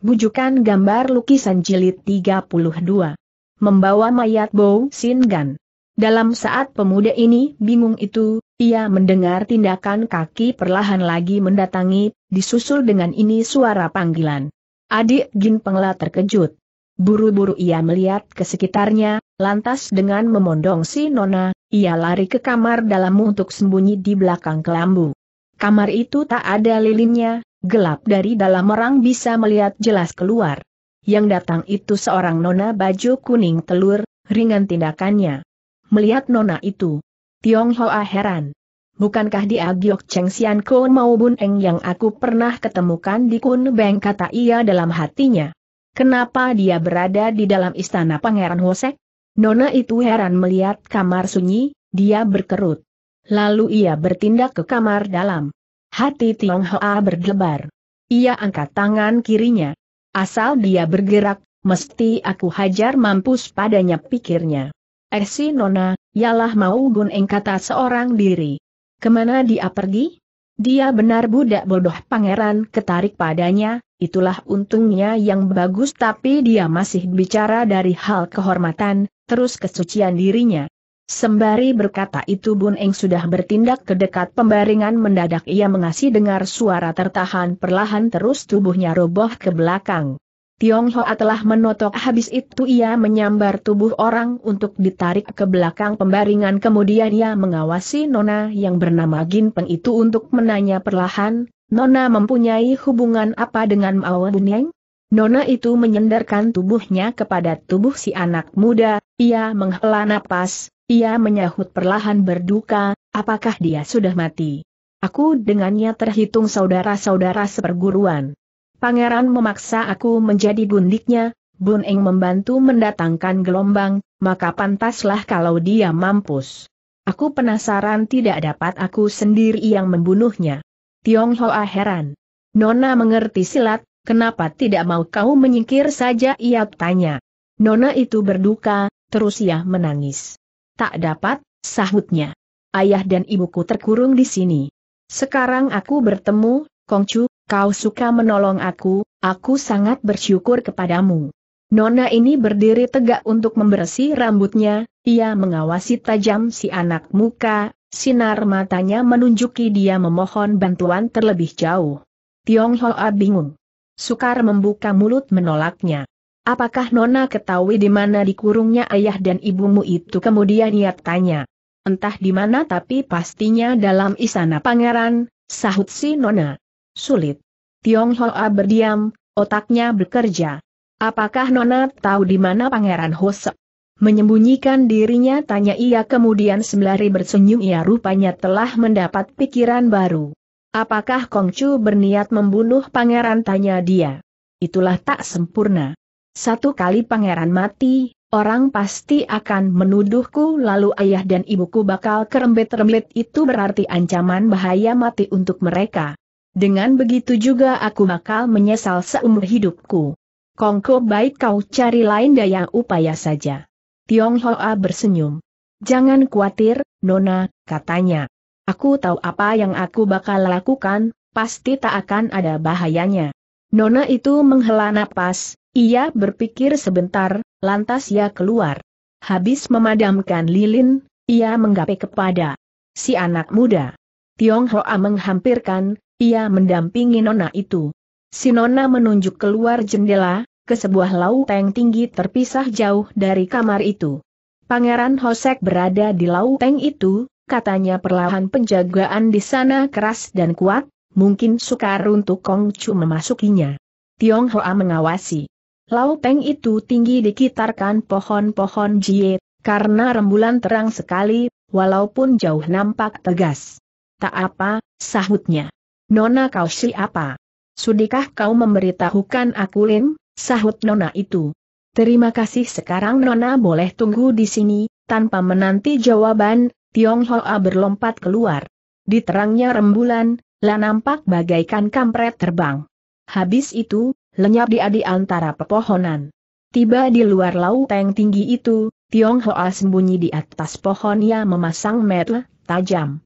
Bujukan gambar lukisan jilid 32. Membawa mayat Sin Gan. Dalam saat pemuda ini bingung itu, ia mendengar tindakan kaki perlahan lagi mendatangi, disusul dengan ini suara panggilan. Adik Gin Pengla terkejut. Buru-buru ia melihat ke sekitarnya, lantas dengan memondong si Nona, ia lari ke kamar dalam untuk sembunyi di belakang kelambu. Kamar itu tak ada lilinnya, Gelap dari dalam orang bisa melihat jelas keluar. Yang datang itu seorang nona baju kuning telur, ringan tindakannya. Melihat nona itu, Tiong Hoa heran. Bukankah dia Giok Cheng Sian Ko maubun Eng yang aku pernah ketemukan di Kun Beng kata ia dalam hatinya. Kenapa dia berada di dalam istana Pangeran Hosek? Nona itu heran melihat kamar sunyi, dia berkerut. Lalu ia bertindak ke kamar dalam. Hati Tiong Hoa berdebar. Ia angkat tangan kirinya. Asal dia bergerak, mesti aku hajar mampus padanya pikirnya. Eh si Nona, ialah mau Gun Eng kata seorang diri. Kemana dia pergi? Dia benar budak bodoh pangeran ketarik padanya, itulah untungnya yang bagus tapi dia masih bicara dari hal kehormatan, terus kesucian dirinya. Sembari berkata itu Bun Eng sudah bertindak ke dekat pembaringan mendadak ia mengasih dengar suara tertahan perlahan terus tubuhnya roboh ke belakang. Tiong Hoa telah menotok habis itu ia menyambar tubuh orang untuk ditarik ke belakang pembaringan kemudian ia mengawasi Nona yang bernama Gin Peng itu untuk menanya perlahan, Nona mempunyai hubungan apa dengan Mao Bun Eng? Nona itu menyendarkan tubuhnya kepada tubuh si anak muda, ia menghela napas, ia menyahut perlahan berduka, apakah dia sudah mati? Aku dengannya terhitung saudara-saudara seperguruan. Pangeran memaksa aku menjadi gundiknya, Bun Eng membantu mendatangkan gelombang, maka pantaslah kalau dia mampus. Aku penasaran tidak dapat aku sendiri yang membunuhnya. Tiong Hoa heran. Nona mengerti silat, kenapa tidak mau kau menyingkir saja ia tanya. Nona itu berduka, terus ia menangis. Tak dapat, sahutnya. Ayah dan ibuku terkurung di sini. Sekarang aku bertemu, Kongcu, kau suka menolong aku, aku sangat bersyukur kepadamu. Nona ini berdiri tegak untuk membersih rambutnya, ia mengawasi tajam si anak muka, sinar matanya menunjuki dia memohon bantuan terlebih jauh. Tionghoa bingung. Sukar membuka mulut menolaknya. Apakah Nona ketahui di mana dikurungnya ayah dan ibumu itu kemudian ia tanya. Entah di mana tapi pastinya dalam istana pangeran, sahut si Nona. Sulit. Tiong Hoa berdiam, otaknya bekerja. Apakah Nona tahu di mana pangeran Hosek? Menyembunyikan dirinya tanya ia kemudian sembari bersenyum ia rupanya telah mendapat pikiran baru. Apakah Kongcu berniat membunuh pangeran tanya dia. Itulah tak sempurna. Satu kali pangeran mati, orang pasti akan menuduhku lalu ayah dan ibuku bakal kerembet-rembet itu berarti ancaman bahaya mati untuk mereka. Dengan begitu juga aku bakal menyesal seumur hidupku. Kongko baik kau cari lain daya upaya saja. Hoa bersenyum. Jangan khawatir, Nona, katanya. Aku tahu apa yang aku bakal lakukan, pasti tak akan ada bahayanya. Nona itu menghela napas, ia berpikir sebentar, lantas ia keluar. Habis memadamkan lilin, ia menggapai kepada si anak muda. Hoa menghampirkan, ia mendampingi nona itu. Si nona menunjuk keluar jendela, ke sebuah lauteng tinggi terpisah jauh dari kamar itu. Pangeran Hosek berada di lauteng itu, katanya perlahan penjagaan di sana keras dan kuat, mungkin sukar untuk Kong Chu memasukinya. Hoa mengawasi peng itu tinggi dikitarkan pohon-pohon jie, karena rembulan terang sekali, walaupun jauh nampak tegas. Tak apa, sahutnya. Nona kau siapa? Sudikah kau memberitahukan aku Lin, Sahut Nona itu. Terima kasih sekarang Nona boleh tunggu di sini, tanpa menanti jawaban, Tiong Hoa berlompat keluar. Di terangnya rembulan, lah nampak bagaikan kampret terbang. Habis itu, lenyap di di antara pepohonan. Tiba di luar lauteng tinggi itu, Tiong Hoa sembunyi di atas pohon ia memasang metel, tajam.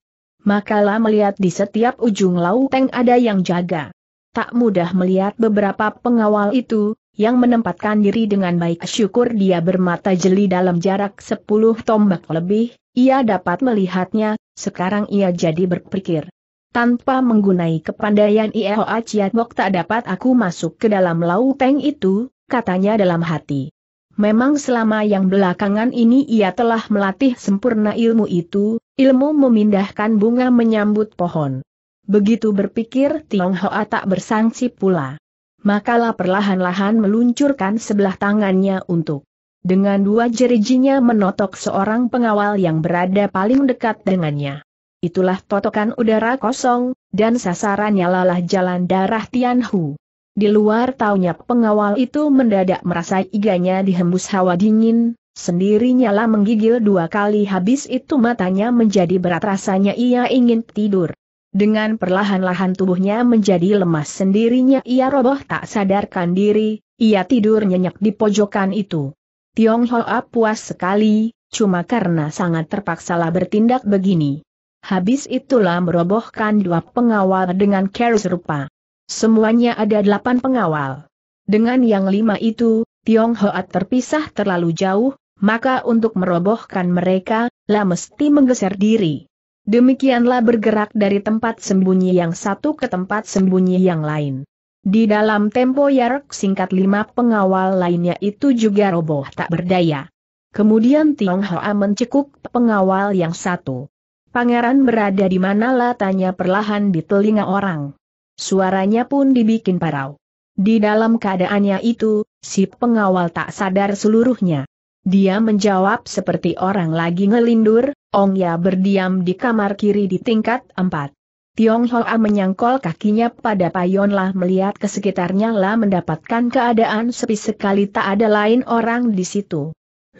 Makalah melihat di setiap ujung lauteng ada yang jaga. Tak mudah melihat beberapa pengawal itu, yang menempatkan diri dengan baik syukur dia bermata jeli dalam jarak sepuluh tombak lebih, ia dapat melihatnya, sekarang ia jadi berpikir. Tanpa menggunai kepandaian Ioa Ciatbok tak dapat aku masuk ke dalam lau teng itu, katanya dalam hati. Memang selama yang belakangan ini ia telah melatih sempurna ilmu itu, ilmu memindahkan bunga menyambut pohon. Begitu berpikir Tionghoa tak bersangsi pula. Makalah perlahan-lahan meluncurkan sebelah tangannya untuk dengan dua jerijinya menotok seorang pengawal yang berada paling dekat dengannya itulah totokan udara kosong, dan sasarannya lalah jalan darah Tianhu. Di luar taunya pengawal itu mendadak merasa iganya dihembus hawa dingin, sendirinya lah menggigil dua kali habis itu matanya menjadi berat rasanya ia ingin tidur. Dengan perlahan-lahan tubuhnya menjadi lemas sendirinya ia roboh tak sadarkan diri, ia tidur nyenyak di pojokan itu. Tiong Hoa puas sekali, cuma karena sangat terpaksalah bertindak begini habis itulah merobohkan dua pengawal dengan cara serupa. Semuanya ada delapan pengawal. Dengan yang lima itu, Tionghoa terpisah terlalu jauh, maka untuk merobohkan mereka, lah mesti menggeser diri. Demikianlah bergerak dari tempat sembunyi yang satu ke tempat sembunyi yang lain. Di dalam tempo yang singkat lima pengawal lainnya itu juga roboh tak berdaya. Kemudian Tionghoa mencekuk pengawal yang satu. Pangeran berada di mana lah? Tanya perlahan di telinga orang. Suaranya pun dibikin parau. Di dalam keadaannya itu, si pengawal tak sadar seluruhnya. Dia menjawab seperti orang lagi ngelindur, Ong Ya berdiam di kamar kiri di tingkat empat. Tiong Hoa menyangkol kakinya pada payon lah melihat ke sekitarnya lah mendapatkan keadaan sepi sekali tak ada lain orang di situ.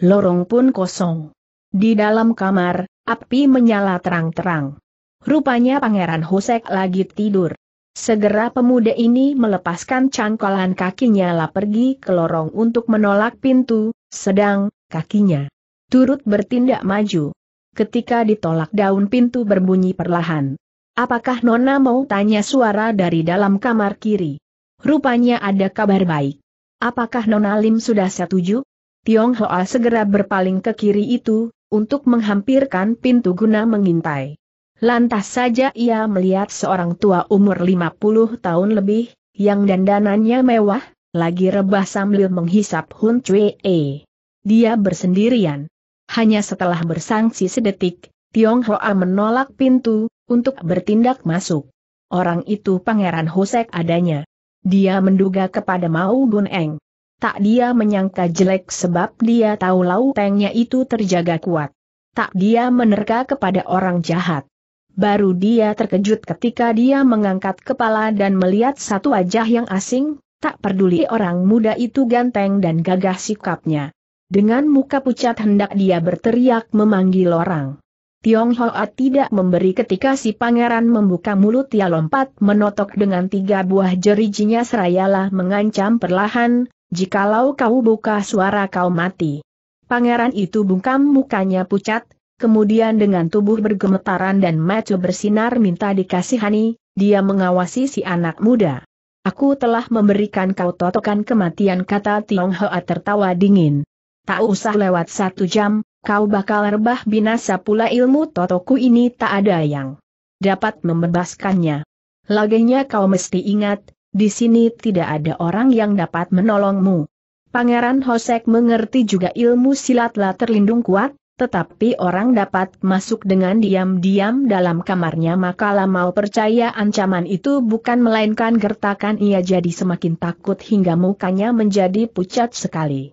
Lorong pun kosong. Di dalam kamar, api menyala terang-terang. Rupanya Pangeran Hosek lagi tidur. Segera pemuda ini melepaskan cangkolan kakinya lah pergi ke lorong untuk menolak pintu, sedang, kakinya turut bertindak maju. Ketika ditolak daun pintu berbunyi perlahan. Apakah Nona mau tanya suara dari dalam kamar kiri? Rupanya ada kabar baik. Apakah Nona Lim sudah setuju? Tiong Hoa segera berpaling ke kiri itu, untuk menghampirkan pintu guna mengintai. Lantas saja ia melihat seorang tua umur 50 tahun lebih, yang dandanannya mewah, lagi rebah sambil menghisap Hun E. Dia bersendirian. Hanya setelah bersangsi sedetik, Tiong Hoa menolak pintu, untuk bertindak masuk. Orang itu pangeran Hosek adanya. Dia menduga kepada Mao Gun Eng. Tak dia menyangka jelek sebab dia tahu lau tengnya itu terjaga kuat. Tak dia menerka kepada orang jahat. Baru dia terkejut ketika dia mengangkat kepala dan melihat satu wajah yang asing, tak peduli orang muda itu ganteng dan gagah sikapnya. Dengan muka pucat hendak dia berteriak memanggil orang. Tiong Hoa tidak memberi ketika si pangeran membuka mulut ia lompat menotok dengan tiga buah jerijinya serayalah mengancam perlahan, Jikalau kau buka suara kau mati. Pangeran itu bungkam mukanya pucat, kemudian dengan tubuh bergemetaran dan mata bersinar minta dikasihani, dia mengawasi si anak muda. Aku telah memberikan kau totokan kematian kata Tionghoa tertawa dingin. Tak usah lewat satu jam, kau bakal rebah binasa pula ilmu totoku ini tak ada yang dapat membebaskannya. Lagenya kau mesti ingat, di sini tidak ada orang yang dapat menolongmu. Pangeran Hosek mengerti juga ilmu silatlah terlindung kuat, tetapi orang dapat masuk dengan diam-diam dalam kamarnya Maka mau percaya ancaman itu bukan melainkan gertakan ia jadi semakin takut hingga mukanya menjadi pucat sekali.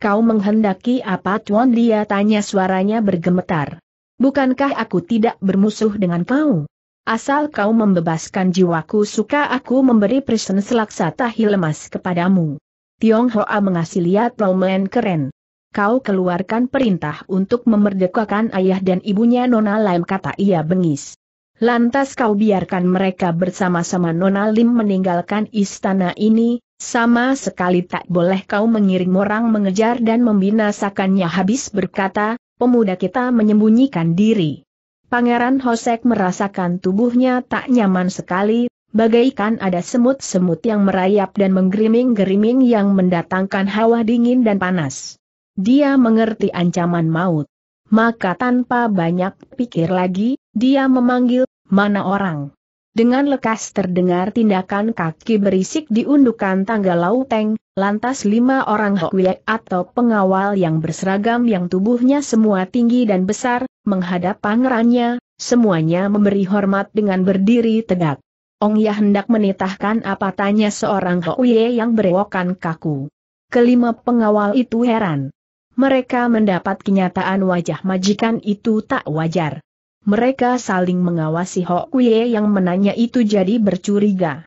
Kau menghendaki apa Tuan dia tanya suaranya bergemetar. Bukankah aku tidak bermusuh dengan kau? Asal kau membebaskan jiwaku suka aku memberi prison selaksa tahi lemas kepadamu. Tiong Hoa mengasih lihat Roman keren. Kau keluarkan perintah untuk memerdekakan ayah dan ibunya Nona Lim kata ia bengis. Lantas kau biarkan mereka bersama-sama Nona Lim meninggalkan istana ini, sama sekali tak boleh kau mengirim orang mengejar dan membinasakannya habis berkata, pemuda kita menyembunyikan diri. Pangeran Hosek merasakan tubuhnya tak nyaman sekali, bagaikan ada semut-semut yang merayap dan menggeriming-geriming yang mendatangkan hawa dingin dan panas. Dia mengerti ancaman maut. Maka tanpa banyak pikir lagi, dia memanggil, mana orang. Dengan lekas terdengar tindakan kaki berisik undukan tangga lauteng, Lantas lima orang hokwe atau pengawal yang berseragam yang tubuhnya semua tinggi dan besar, menghadap pangerannya, semuanya memberi hormat dengan berdiri tegak. Ong Ya hendak menitahkan apa tanya seorang hokwe yang berewokan kaku. Kelima pengawal itu heran. Mereka mendapat kenyataan wajah majikan itu tak wajar. Mereka saling mengawasi Hokuye yang menanya itu jadi bercuriga.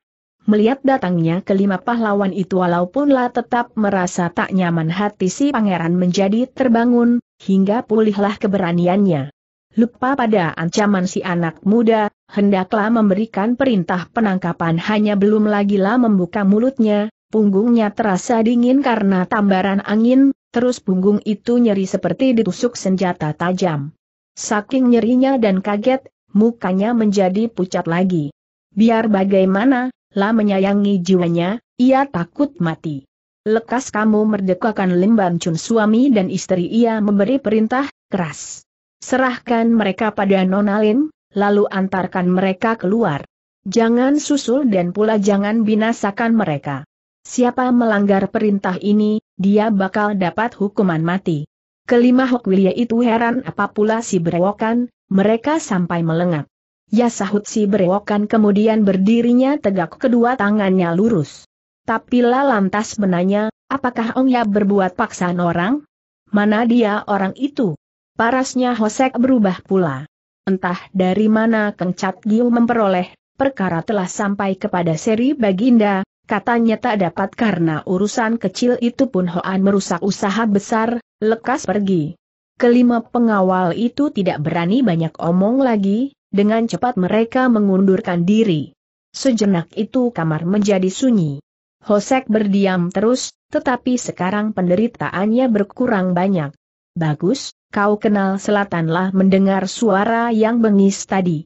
Melihat datangnya kelima pahlawan itu walaupunlah tetap merasa tak nyaman hati si pangeran menjadi terbangun, hingga pulihlah keberaniannya. Lupa pada ancaman si anak muda, hendaklah memberikan perintah penangkapan hanya belum lagilah membuka mulutnya, punggungnya terasa dingin karena tambaran angin, terus punggung itu nyeri seperti ditusuk senjata tajam. Saking nyerinya dan kaget, mukanya menjadi pucat lagi. Biar bagaimana, lah menyayangi jiwanya, ia takut mati. Lekas kamu merdekakan Lim Ban Chun suami dan istri ia memberi perintah, keras. Serahkan mereka pada Nona Lim, lalu antarkan mereka keluar. Jangan susul dan pula jangan binasakan mereka. Siapa melanggar perintah ini, dia bakal dapat hukuman mati. Kelima Hok Wilia itu heran apa pula si berewokan, mereka sampai melengak. Ya sahut si berewokan kemudian berdirinya tegak kedua tangannya lurus. Tapi lah lantas menanya, apakah Ong Ya berbuat paksaan orang? Mana dia orang itu? Parasnya Hosek berubah pula. Entah dari mana Kengcat Giu memperoleh, perkara telah sampai kepada seri Baginda, katanya tak dapat karena urusan kecil itu pun Hoan merusak usaha besar, lekas pergi. Kelima pengawal itu tidak berani banyak omong lagi, dengan cepat mereka mengundurkan diri. Sejenak itu kamar menjadi sunyi. Hosek berdiam terus, tetapi sekarang penderitaannya berkurang banyak. Bagus, kau kenal selatanlah mendengar suara yang bengis tadi.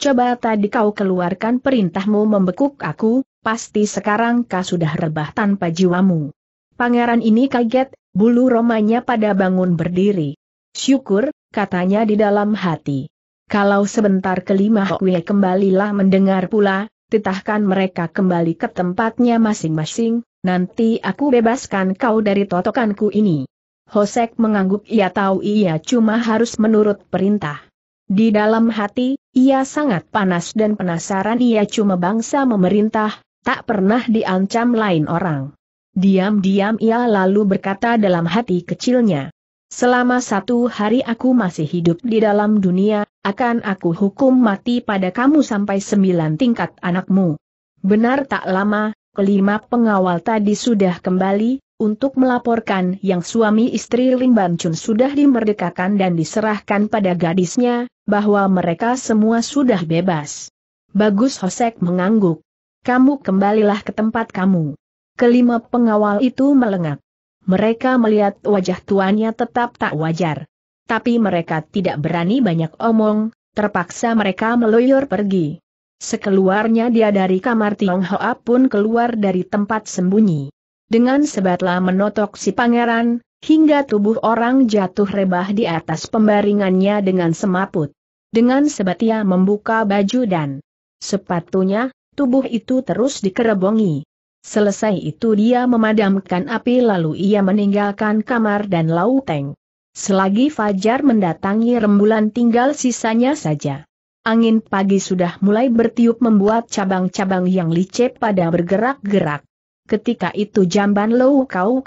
Coba tadi kau keluarkan perintahmu membekuk aku, pasti sekarang kau sudah rebah tanpa jiwamu. Pangeran ini kaget, bulu romanya pada bangun berdiri. Syukur, katanya di dalam hati. Kalau sebentar kelima Hwe oh. kembalilah mendengar pula, titahkan mereka kembali ke tempatnya masing-masing, nanti aku bebaskan kau dari totokanku ini. Hosek mengangguk ia tahu ia cuma harus menurut perintah. Di dalam hati, ia sangat panas dan penasaran ia cuma bangsa memerintah, tak pernah diancam lain orang. Diam-diam ia lalu berkata dalam hati kecilnya, Selama satu hari aku masih hidup di dalam dunia, akan aku hukum mati pada kamu sampai sembilan tingkat anakmu. Benar tak lama, kelima pengawal tadi sudah kembali, untuk melaporkan yang suami istri Lim Ban sudah dimerdekakan dan diserahkan pada gadisnya, bahwa mereka semua sudah bebas. Bagus Hosek mengangguk. Kamu kembalilah ke tempat kamu. Kelima pengawal itu melengak mereka melihat wajah tuannya tetap tak wajar. Tapi mereka tidak berani banyak omong, terpaksa mereka meloyor pergi. Sekeluarnya dia dari kamar Tiong Hoa pun keluar dari tempat sembunyi. Dengan sebatlah menotok si pangeran, hingga tubuh orang jatuh rebah di atas pembaringannya dengan semaput. Dengan sebat ia membuka baju dan sepatunya, tubuh itu terus dikerebongi. Selesai itu dia memadamkan api lalu ia meninggalkan kamar dan lauteng. Selagi fajar mendatangi rembulan tinggal sisanya saja. Angin pagi sudah mulai bertiup membuat cabang-cabang yang licep pada bergerak-gerak. Ketika itu jamban Lou Kau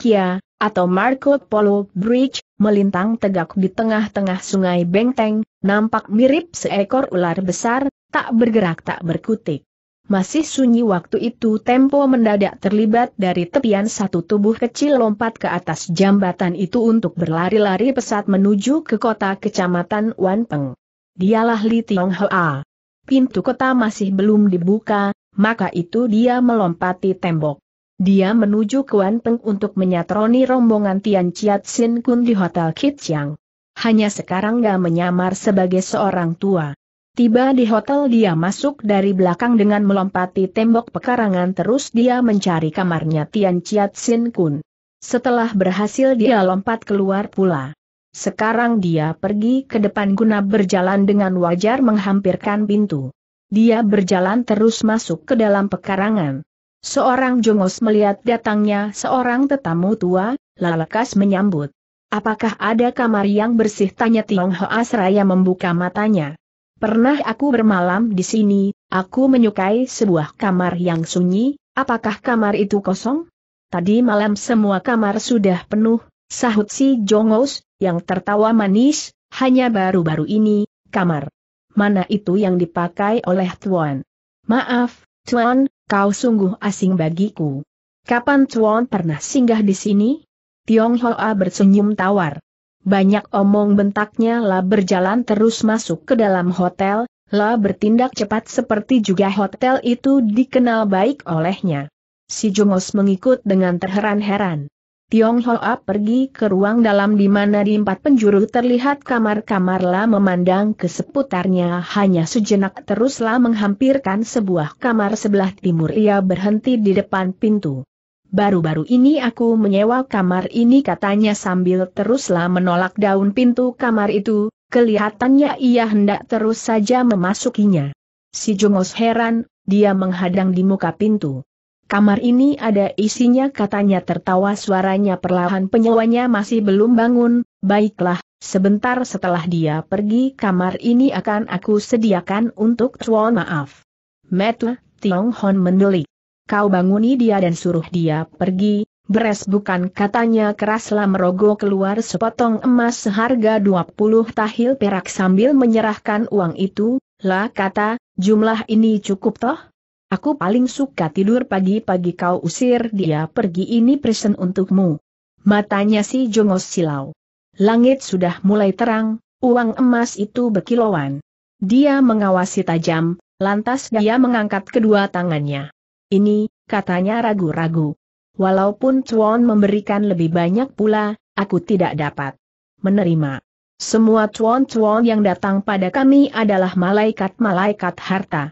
atau Marco Polo Bridge, melintang tegak di tengah-tengah sungai Bengteng, nampak mirip seekor ular besar, tak bergerak tak berkutik masih sunyi waktu itu tempo mendadak terlibat dari tepian satu tubuh kecil lompat ke atas jambatan itu untuk berlari-lari pesat menuju ke kota kecamatan Wanpeng. Dialah Li Tiong Hoa. Pintu kota masih belum dibuka, maka itu dia melompati tembok. Dia menuju ke Wanpeng untuk menyatroni rombongan Tian Chiat Sin Kun di Hotel Kit Chiang. Hanya sekarang gak menyamar sebagai seorang tua. Tiba di hotel dia masuk dari belakang dengan melompati tembok pekarangan terus dia mencari kamarnya Tian Chiat Sin Kun. Setelah berhasil dia lompat keluar pula. Sekarang dia pergi ke depan guna berjalan dengan wajar menghampirkan pintu. Dia berjalan terus masuk ke dalam pekarangan. Seorang jongos melihat datangnya seorang tetamu tua, lalakas menyambut. Apakah ada kamar yang bersih tanya Tiong Hoa seraya membuka matanya. Pernah aku bermalam di sini, aku menyukai sebuah kamar yang sunyi, apakah kamar itu kosong? Tadi malam semua kamar sudah penuh, sahut si Jongos, yang tertawa manis, hanya baru-baru ini, kamar. Mana itu yang dipakai oleh Tuan? Maaf, Tuan, kau sungguh asing bagiku. Kapan Tuan pernah singgah di sini? Tiong Hoa bersenyum tawar. Banyak omong bentaknya lah berjalan terus masuk ke dalam hotel, lah bertindak cepat seperti juga hotel itu dikenal baik olehnya. Si Jungos mengikut dengan terheran-heran. Tiong Hoa pergi ke ruang dalam di mana di empat penjuru terlihat kamar-kamar lah memandang ke seputarnya hanya sejenak teruslah menghampirkan sebuah kamar sebelah timur ia berhenti di depan pintu. Baru-baru ini aku menyewa kamar ini katanya sambil teruslah menolak daun pintu kamar itu, kelihatannya ia hendak terus saja memasukinya. Si Jongos heran, dia menghadang di muka pintu. Kamar ini ada isinya katanya tertawa suaranya perlahan penyewanya masih belum bangun, baiklah, sebentar setelah dia pergi kamar ini akan aku sediakan untuk tuan maaf. Metu, Tiong Hon mendelik kau banguni dia dan suruh dia pergi, beres bukan katanya keraslah merogoh keluar sepotong emas seharga 20 tahil perak sambil menyerahkan uang itu, lah kata, jumlah ini cukup toh? Aku paling suka tidur pagi-pagi kau usir dia pergi ini presen untukmu. Matanya si jongos silau. Langit sudah mulai terang, uang emas itu berkilauan. Dia mengawasi tajam, lantas dia mengangkat kedua tangannya ini, katanya ragu-ragu. Walaupun Chuan memberikan lebih banyak pula, aku tidak dapat menerima. Semua Chuan Chuan yang datang pada kami adalah malaikat-malaikat harta.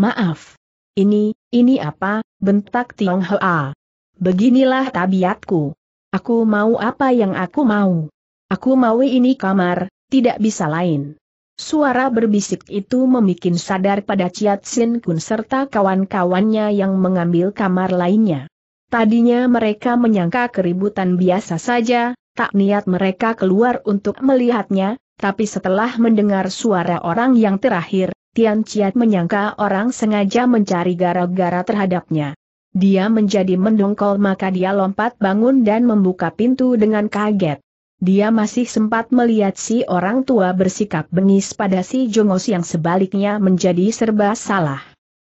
Maaf. Ini, ini apa, bentak Tionghoa. Beginilah tabiatku. Aku mau apa yang aku mau. Aku mau ini kamar, tidak bisa lain. Suara berbisik itu memikin sadar pada Ciat Sin Kun serta kawan-kawannya yang mengambil kamar lainnya. Tadinya mereka menyangka keributan biasa saja, tak niat mereka keluar untuk melihatnya, tapi setelah mendengar suara orang yang terakhir, Tian Ciat menyangka orang sengaja mencari gara-gara terhadapnya. Dia menjadi mendongkol maka dia lompat bangun dan membuka pintu dengan kaget dia masih sempat melihat si orang tua bersikap bengis pada si Jongos yang sebaliknya menjadi serba salah.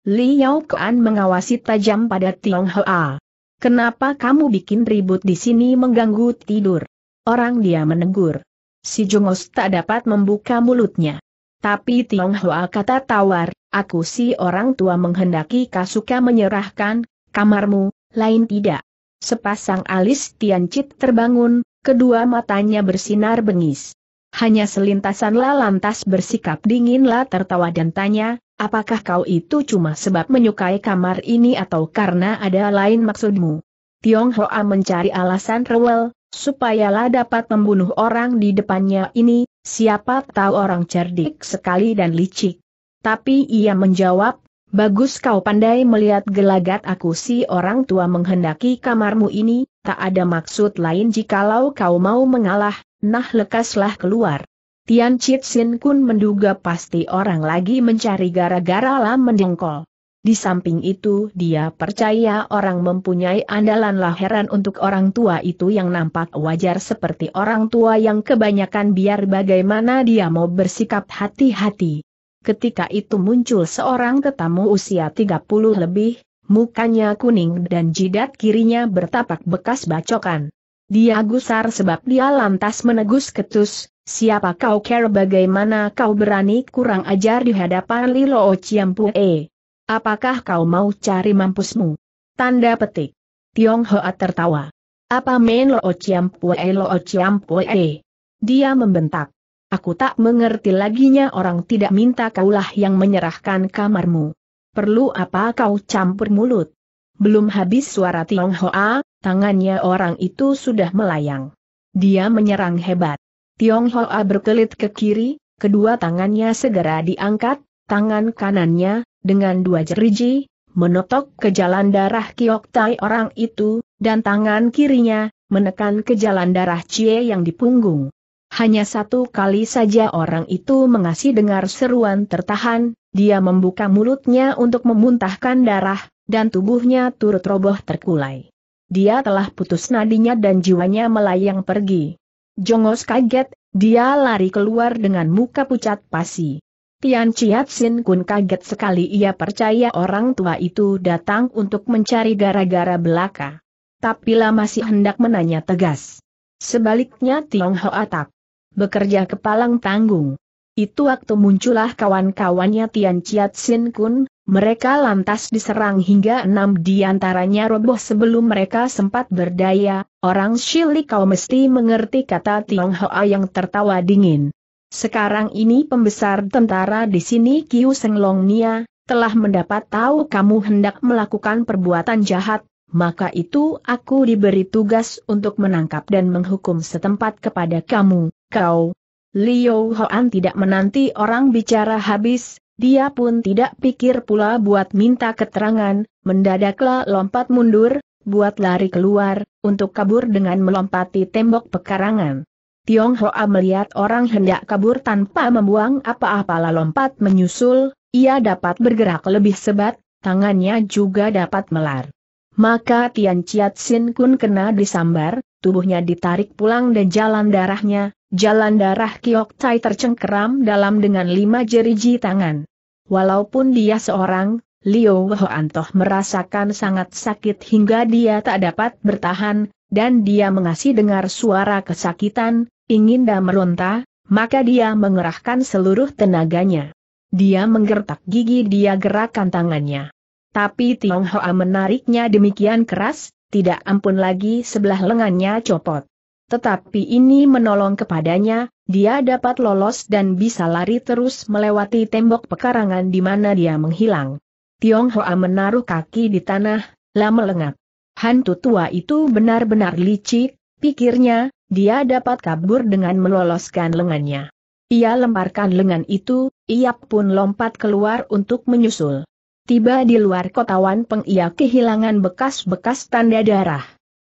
Li Yao Kuan mengawasi tajam pada Tiong Hoa. Kenapa kamu bikin ribut di sini mengganggu tidur? Orang dia menegur. Si Jongos tak dapat membuka mulutnya. Tapi Tiong Hoa kata tawar, aku si orang tua menghendaki Kasuka menyerahkan, kamarmu, lain tidak. Sepasang alis Tian Chit terbangun, kedua matanya bersinar bengis. Hanya selintasanlah lantas bersikap dinginlah tertawa dan tanya, apakah kau itu cuma sebab menyukai kamar ini atau karena ada lain maksudmu? Tiong Hoa mencari alasan rewel, supayalah dapat membunuh orang di depannya ini, siapa tahu orang cerdik sekali dan licik. Tapi ia menjawab, Bagus kau pandai melihat gelagat aku si orang tua menghendaki kamarmu ini, tak ada maksud lain jikalau kau mau mengalah, nah lekaslah keluar. Tian Chit Sin Kun menduga pasti orang lagi mencari gara-gara lah mendengkol. Di samping itu dia percaya orang mempunyai andalan lah heran untuk orang tua itu yang nampak wajar seperti orang tua yang kebanyakan biar bagaimana dia mau bersikap hati-hati ketika itu muncul seorang tetamu usia 30 lebih, mukanya kuning dan jidat kirinya bertapak bekas bacokan. Dia gusar sebab dia lantas menegus ketus, siapa kau care bagaimana kau berani kurang ajar di hadapan Lilo E? Apakah kau mau cari mampusmu? Tanda petik. Tionghoa tertawa. Apa main Lo Ciampue Lo E? Dia membentak. Aku tak mengerti laginya orang tidak minta kaulah yang menyerahkan kamarmu. Perlu apa kau campur mulut? Belum habis suara Tionghoa, tangannya orang itu sudah melayang. Dia menyerang hebat. Tionghoa berkelit ke kiri, kedua tangannya segera diangkat, tangan kanannya, dengan dua jeriji, menotok ke jalan darah Kiok Tai orang itu, dan tangan kirinya, menekan ke jalan darah Cie yang di punggung. Hanya satu kali saja orang itu mengasih dengar seruan tertahan, dia membuka mulutnya untuk memuntahkan darah, dan tubuhnya turut roboh terkulai. Dia telah putus nadinya dan jiwanya melayang pergi. Jongos kaget, dia lari keluar dengan muka pucat pasi. Tian Chiat Sin Kun kaget sekali ia percaya orang tua itu datang untuk mencari gara-gara belaka. Tapi lah masih hendak menanya tegas. Sebaliknya Tiong Hoa tak bekerja kepalang tanggung. Itu waktu muncullah kawan-kawannya Tian Chiat Sin Kun, mereka lantas diserang hingga enam diantaranya roboh sebelum mereka sempat berdaya, orang kau mesti mengerti kata Tiong Hoa yang tertawa dingin. Sekarang ini pembesar tentara di sini Kiu Seng Long Nia, telah mendapat tahu kamu hendak melakukan perbuatan jahat, maka itu aku diberi tugas untuk menangkap dan menghukum setempat kepada kamu. Kau, Liu Hoan tidak menanti orang bicara habis, dia pun tidak pikir pula buat minta keterangan, mendadaklah lompat mundur, buat lari keluar, untuk kabur dengan melompati tembok pekarangan. Tiong Hoa melihat orang hendak kabur tanpa membuang apa-apa lompat menyusul, ia dapat bergerak lebih sebat, tangannya juga dapat melar. Maka Tian Chiat Sin Kun kena disambar, tubuhnya ditarik pulang dan jalan darahnya, Jalan darah Kiok Tai tercengkeram dalam dengan lima jeriji tangan. Walaupun dia seorang, Liu Antoh merasakan sangat sakit hingga dia tak dapat bertahan, dan dia mengasih dengar suara kesakitan, ingin dan meronta, maka dia mengerahkan seluruh tenaganya. Dia menggertak gigi dia gerakan tangannya. Tapi Tiong Hoa menariknya demikian keras, tidak ampun lagi sebelah lengannya copot. Tetapi ini menolong kepadanya, dia dapat lolos dan bisa lari terus melewati tembok pekarangan di mana dia menghilang. Tiong Hoa menaruh kaki di tanah, lama lengap. Hantu tua itu benar-benar licik, pikirnya, dia dapat kabur dengan meloloskan lengannya. Ia lemparkan lengan itu, ia pun lompat keluar untuk menyusul. Tiba di luar kotawan peng ia kehilangan bekas-bekas tanda darah.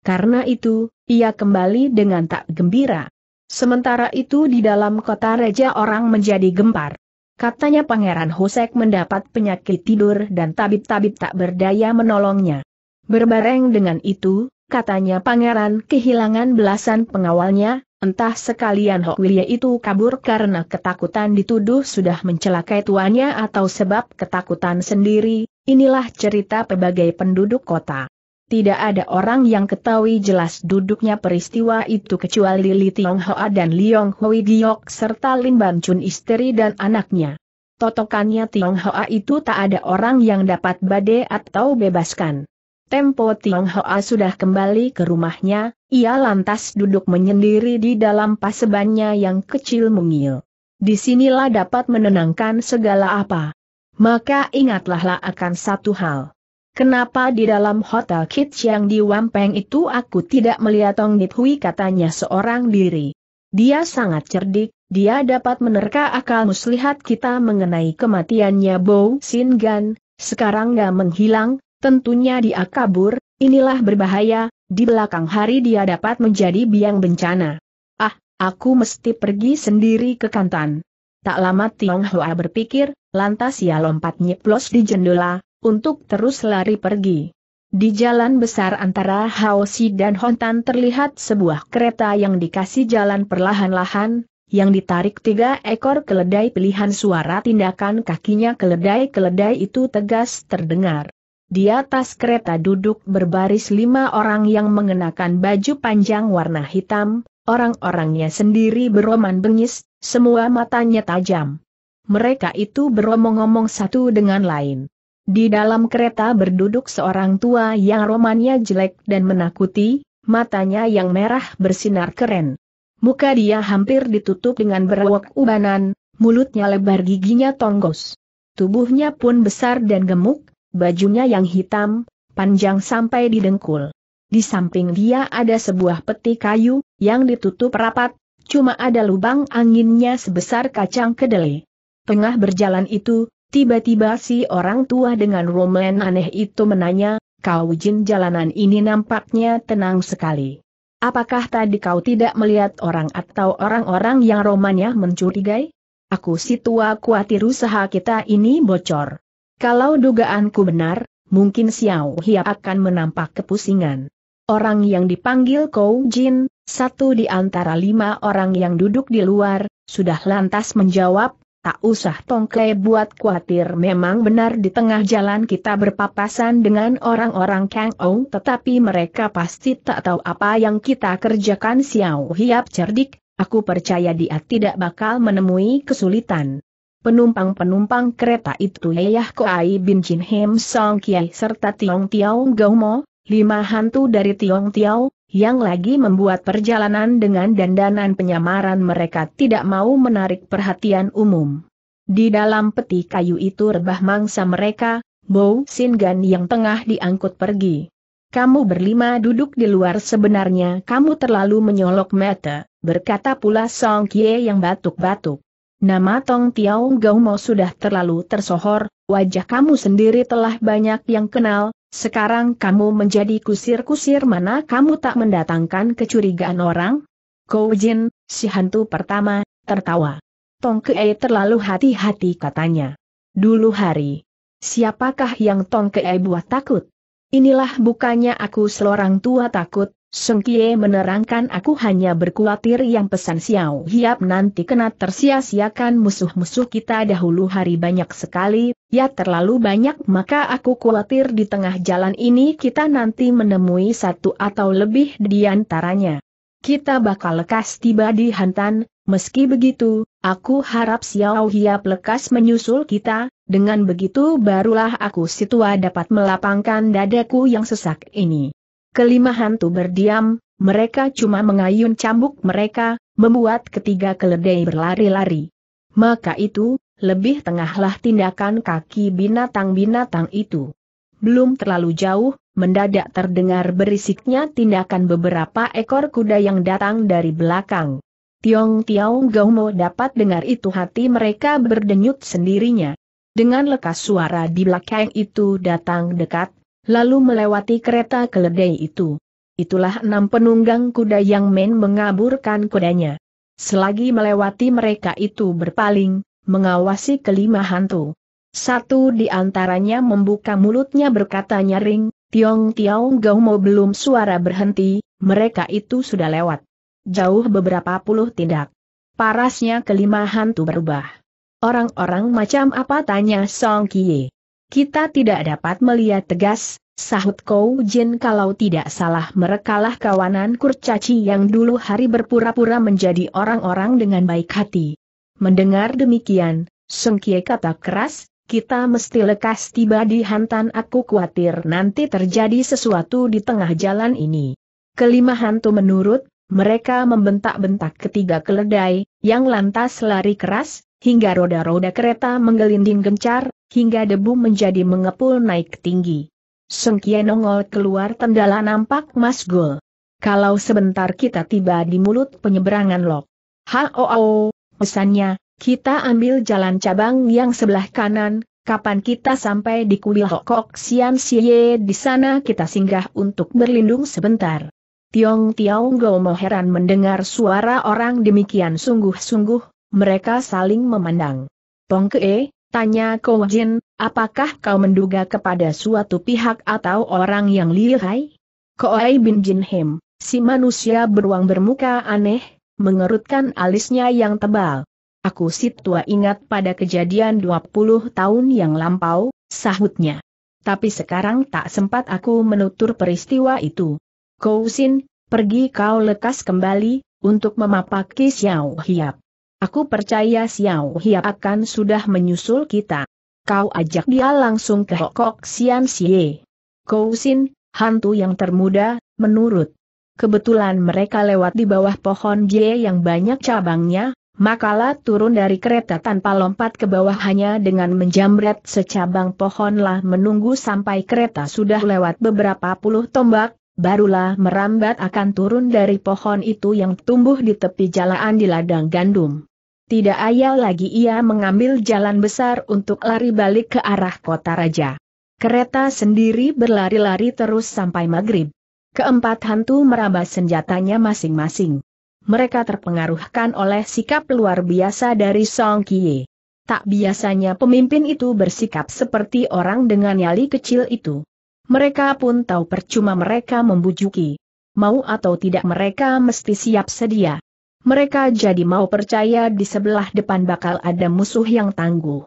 Karena itu, ia kembali dengan tak gembira. Sementara itu di dalam kota raja orang menjadi gempar. Katanya Pangeran Hosek mendapat penyakit tidur dan tabib-tabib tak berdaya menolongnya. Berbareng dengan itu, katanya Pangeran kehilangan belasan pengawalnya, entah sekalian Hok Wilya itu kabur karena ketakutan dituduh sudah mencelakai tuannya atau sebab ketakutan sendiri, inilah cerita pebagai penduduk kota. Tidak ada orang yang ketahui jelas duduknya peristiwa itu kecuali Li Tiong Hoa dan Liong Hui Giok serta Lin Banchun istri dan anaknya. Totokannya Tiong Hoa itu tak ada orang yang dapat bade atau bebaskan. Tempo Tiong Hoa sudah kembali ke rumahnya, ia lantas duduk menyendiri di dalam pasebannya yang kecil mungil. Disinilah dapat menenangkan segala apa. Maka ingatlahlah akan satu hal. Kenapa di dalam hotel Kitsch yang di Wampeng itu aku tidak melihat Tong Nithui katanya seorang diri. Dia sangat cerdik, dia dapat menerka akal muslihat kita mengenai kematiannya Bo Sin Gan, sekarang gak menghilang, tentunya dia kabur, inilah berbahaya, di belakang hari dia dapat menjadi biang bencana. Ah, aku mesti pergi sendiri ke Kantan. Tak lama Tiong Hoa berpikir, lantas ia lompat nyeplos di jendela, untuk terus lari pergi. Di jalan besar antara Haosi dan Hontan terlihat sebuah kereta yang dikasih jalan perlahan-lahan, yang ditarik tiga ekor keledai pilihan suara tindakan kakinya keledai-keledai itu tegas terdengar. Di atas kereta duduk berbaris lima orang yang mengenakan baju panjang warna hitam, orang-orangnya sendiri beroman bengis, semua matanya tajam. Mereka itu beromong-omong satu dengan lain. Di dalam kereta berduduk seorang tua yang romannya jelek dan menakuti, matanya yang merah bersinar keren. Muka dia hampir ditutup dengan berwak ubanan, mulutnya lebar giginya tonggos. Tubuhnya pun besar dan gemuk, bajunya yang hitam, panjang sampai di dengkul. Di samping dia ada sebuah peti kayu, yang ditutup rapat, cuma ada lubang anginnya sebesar kacang kedelai. Tengah berjalan itu, Tiba-tiba si orang tua dengan roman aneh itu menanya, kau jin jalanan ini nampaknya tenang sekali. Apakah tadi kau tidak melihat orang atau orang-orang yang romannya mencurigai? Aku si tua kuatir usaha kita ini bocor. Kalau dugaanku benar, mungkin Xiao Hia akan menampak kepusingan. Orang yang dipanggil Kou Jin, satu di antara lima orang yang duduk di luar, sudah lantas menjawab, Tak usah Tongkai buat khawatir memang benar di tengah jalan kita berpapasan dengan orang-orang Kang Ong tetapi mereka pasti tak tahu apa yang kita kerjakan Xiao Hiap cerdik, aku percaya dia tidak bakal menemui kesulitan. Penumpang-penumpang kereta itu Yayah Koai Bin Jin Hem Song Kiai serta Tiong Tiao Gaumo, lima hantu dari Tiong Tiao, yang lagi membuat perjalanan dengan dandanan penyamaran mereka tidak mau menarik perhatian umum. Di dalam peti kayu itu rebah mangsa mereka, Bow Singan yang tengah diangkut pergi. Kamu berlima duduk di luar sebenarnya kamu terlalu menyolok mata, berkata pula Song Kie yang batuk-batuk. Nama Tong Tiao Gaumo sudah terlalu tersohor, wajah kamu sendiri telah banyak yang kenal, sekarang kamu menjadi kusir-kusir mana kamu tak mendatangkan kecurigaan orang? Kou Jin, si hantu pertama, tertawa. Tong Kei terlalu hati-hati katanya. Dulu hari. Siapakah yang Tong Kei buat takut? Inilah bukannya aku seorang tua takut, Sengkie menerangkan aku hanya berkuatir yang pesan Xiao Hiap nanti kena tersia-siakan musuh-musuh kita dahulu hari banyak sekali, ya terlalu banyak maka aku kuatir di tengah jalan ini kita nanti menemui satu atau lebih di antaranya. Kita bakal lekas tiba di Hantan, meski begitu, aku harap Xiao Hiap lekas menyusul kita, dengan begitu barulah aku situa dapat melapangkan dadaku yang sesak ini. Kelima hantu berdiam, mereka cuma mengayun cambuk mereka, membuat ketiga keledai berlari-lari. Maka itu, lebih tengahlah tindakan kaki binatang-binatang itu. Belum terlalu jauh, mendadak terdengar berisiknya tindakan beberapa ekor kuda yang datang dari belakang. Tiong Tiong Gaumo dapat dengar itu hati mereka berdenyut sendirinya. Dengan lekas suara di belakang itu datang dekat, lalu melewati kereta keledai itu. Itulah enam penunggang kuda yang main mengaburkan kudanya. Selagi melewati mereka itu berpaling, mengawasi kelima hantu. Satu di antaranya membuka mulutnya berkata nyaring, Tiong Tiong Gau mau belum suara berhenti, mereka itu sudah lewat. Jauh beberapa puluh tidak. Parasnya kelima hantu berubah. Orang-orang macam apa tanya Song Kie. Kita tidak dapat melihat tegas, sahut Kou Jin kalau tidak salah merekalah kawanan kurcaci yang dulu hari berpura-pura menjadi orang-orang dengan baik hati. Mendengar demikian, Seng Kie kata keras, kita mesti lekas tiba di hantan aku khawatir nanti terjadi sesuatu di tengah jalan ini. Kelima hantu menurut, mereka membentak-bentak ketiga keledai, yang lantas lari keras, hingga roda-roda kereta menggelinding gencar, hingga debu menjadi mengepul naik tinggi. Seng nongol keluar tendala nampak Mas Gul. Kalau sebentar kita tiba di mulut penyeberangan lok. oh, pesannya, kita ambil jalan cabang yang sebelah kanan, kapan kita sampai di kuil Hokok Sian Siye di sana kita singgah untuk berlindung sebentar. Tiong Tiong Gomo heran mendengar suara orang demikian sungguh-sungguh, mereka saling memandang. Pongkee, tanya Ko Jin, apakah kau menduga kepada suatu pihak atau orang yang lihai? Koai bin Jin Hem, si manusia beruang bermuka aneh, mengerutkan alisnya yang tebal. Aku si tua ingat pada kejadian 20 tahun yang lampau, sahutnya. Tapi sekarang tak sempat aku menutur peristiwa itu. Sin, pergi kau lekas kembali, untuk memapaki Xiao Hiap. Aku percaya Xiao Hia akan sudah menyusul kita. Kau ajak dia langsung ke Hokok Xian Xie. Kousin, hantu yang termuda, menurut. Kebetulan mereka lewat di bawah pohon J yang banyak cabangnya, makalah turun dari kereta tanpa lompat ke bawah hanya dengan menjamret secabang pohonlah menunggu sampai kereta sudah lewat beberapa puluh tombak, barulah merambat akan turun dari pohon itu yang tumbuh di tepi jalan di ladang gandum. Tidak ayal lagi ia mengambil jalan besar untuk lari balik ke arah kota raja. Kereta sendiri berlari-lari terus sampai maghrib. Keempat hantu meraba senjatanya masing-masing. Mereka terpengaruhkan oleh sikap luar biasa dari Song Kie. Tak biasanya pemimpin itu bersikap seperti orang dengan nyali kecil itu. Mereka pun tahu percuma mereka membujuki. Mau atau tidak mereka mesti siap sedia mereka jadi mau percaya di sebelah depan bakal ada musuh yang tangguh.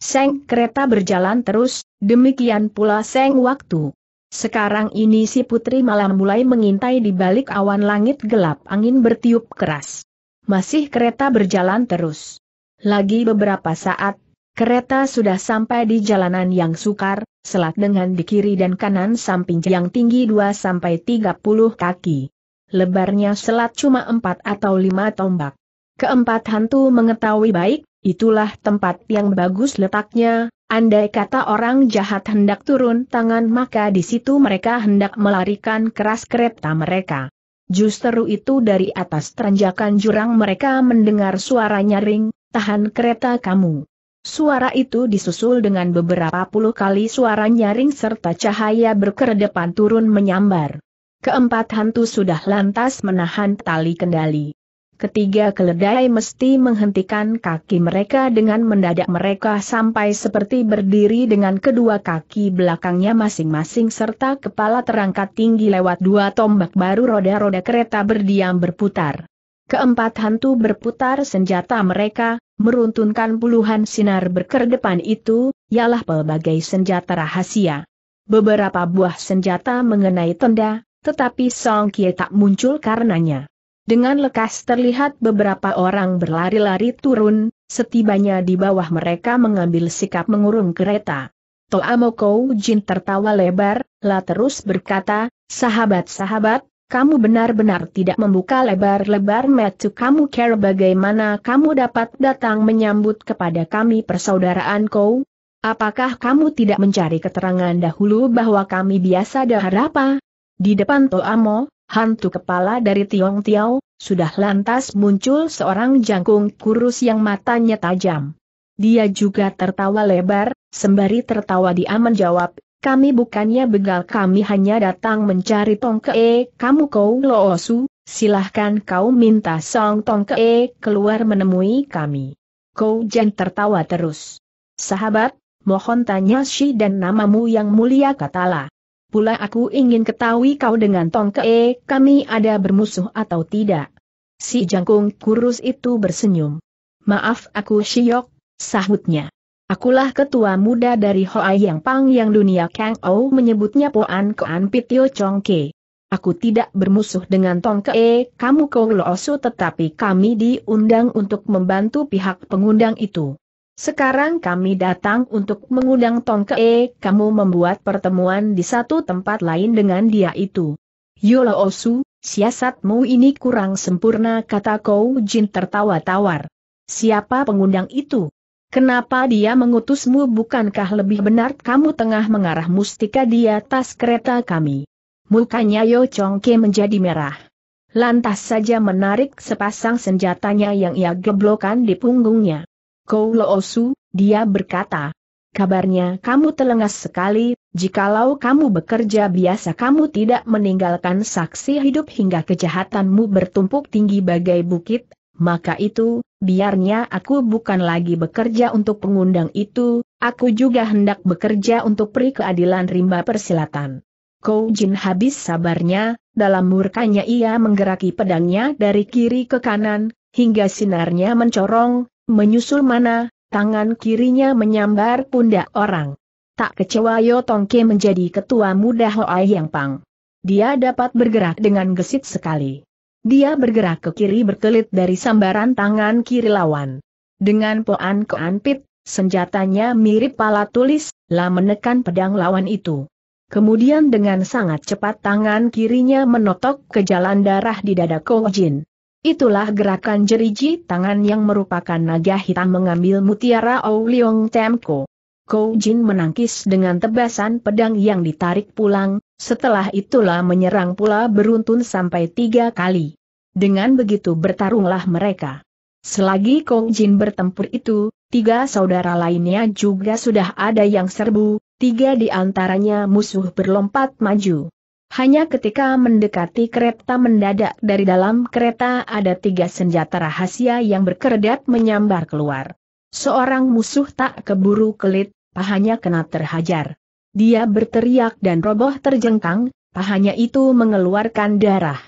Seng kereta berjalan terus, demikian pula seng waktu. Sekarang ini si putri malam mulai mengintai di balik awan langit gelap angin bertiup keras. Masih kereta berjalan terus. Lagi beberapa saat, kereta sudah sampai di jalanan yang sukar, selat dengan di kiri dan kanan samping yang tinggi 2-30 kaki lebarnya selat cuma empat atau lima tombak. Keempat hantu mengetahui baik, itulah tempat yang bagus letaknya, andai kata orang jahat hendak turun tangan maka di situ mereka hendak melarikan keras kereta mereka. Justru itu dari atas teranjakan jurang mereka mendengar suara nyaring, tahan kereta kamu. Suara itu disusul dengan beberapa puluh kali suara nyaring serta cahaya berkeredepan turun menyambar. Keempat hantu sudah lantas menahan tali kendali. Ketiga keledai mesti menghentikan kaki mereka dengan mendadak mereka sampai seperti berdiri dengan kedua kaki belakangnya masing-masing serta kepala terangkat tinggi lewat dua tombak baru roda-roda kereta berdiam berputar. Keempat hantu berputar senjata mereka, meruntunkan puluhan sinar berkerdepan itu, ialah pelbagai senjata rahasia. Beberapa buah senjata mengenai tenda, tetapi Song Kie tak muncul karenanya. Dengan lekas terlihat beberapa orang berlari-lari turun, setibanya di bawah mereka mengambil sikap mengurung kereta. Toamoko Jin tertawa lebar, la terus berkata, sahabat-sahabat, kamu benar-benar tidak membuka lebar-lebar metu kamu care bagaimana kamu dapat datang menyambut kepada kami persaudaraan kau? Apakah kamu tidak mencari keterangan dahulu bahwa kami biasa dahar apa? Di depan Toamo, hantu kepala dari Tiong Tiao, sudah lantas muncul seorang jangkung kurus yang matanya tajam. Dia juga tertawa lebar, sembari tertawa dia menjawab, kami bukannya begal kami hanya datang mencari e, kamu kau loosu, silahkan kau minta song e, keluar menemui kami. Kau jen tertawa terus. Sahabat, mohon tanya si dan namamu yang mulia katalah. Pula aku ingin ketahui kau dengan Tong Kee, eh, kami ada bermusuh atau tidak. Si jangkung kurus itu bersenyum. Maaf aku Shiok, sahutnya. Akulah ketua muda dari Hoa Yang Pang yang dunia Kang O menyebutnya Poan Koan Pityo Chong Ke. Aku tidak bermusuh dengan Tong Kee, eh, kamu Kong Oso, tetapi kami diundang untuk membantu pihak pengundang itu. Sekarang kami datang untuk mengundang Tongke, eh, kamu membuat pertemuan di satu tempat lain dengan dia itu. Yolo Osu, oh siasatmu ini kurang sempurna kata Kou Jin tertawa tawar. Siapa pengundang itu? Kenapa dia mengutusmu bukankah lebih benar kamu tengah mengarah mustika di atas kereta kami? Mukanya Yo Ke menjadi merah. Lantas saja menarik sepasang senjatanya yang ia geblokan di punggungnya. Kou Loosu, dia berkata. Kabarnya kamu telengas sekali, jikalau kamu bekerja biasa kamu tidak meninggalkan saksi hidup hingga kejahatanmu bertumpuk tinggi bagai bukit, maka itu, biarnya aku bukan lagi bekerja untuk pengundang itu, aku juga hendak bekerja untuk peri keadilan rimba persilatan. Kou Jin habis sabarnya, dalam murkanya ia menggeraki pedangnya dari kiri ke kanan, hingga sinarnya mencorong, menyusul mana, tangan kirinya menyambar pundak orang. Tak kecewa Yo Tongke menjadi ketua muda Hoai Yang Pang. Dia dapat bergerak dengan gesit sekali. Dia bergerak ke kiri berkelit dari sambaran tangan kiri lawan. Dengan poan keanpit, senjatanya mirip pala tulis, lah menekan pedang lawan itu. Kemudian dengan sangat cepat tangan kirinya menotok ke jalan darah di dada Kojin. Itulah gerakan jeriji tangan yang merupakan naga hitam mengambil mutiara Ouliong Temko. Kou Jin menangkis dengan tebasan pedang yang ditarik pulang, setelah itulah menyerang pula beruntun sampai tiga kali. Dengan begitu bertarunglah mereka. Selagi Kou Jin bertempur itu, tiga saudara lainnya juga sudah ada yang serbu, tiga di antaranya musuh berlompat maju. Hanya ketika mendekati kereta mendadak dari dalam kereta ada tiga senjata rahasia yang berkeredat menyambar keluar. Seorang musuh tak keburu kelit, pahanya kena terhajar. Dia berteriak dan roboh terjengkang, pahanya itu mengeluarkan darah.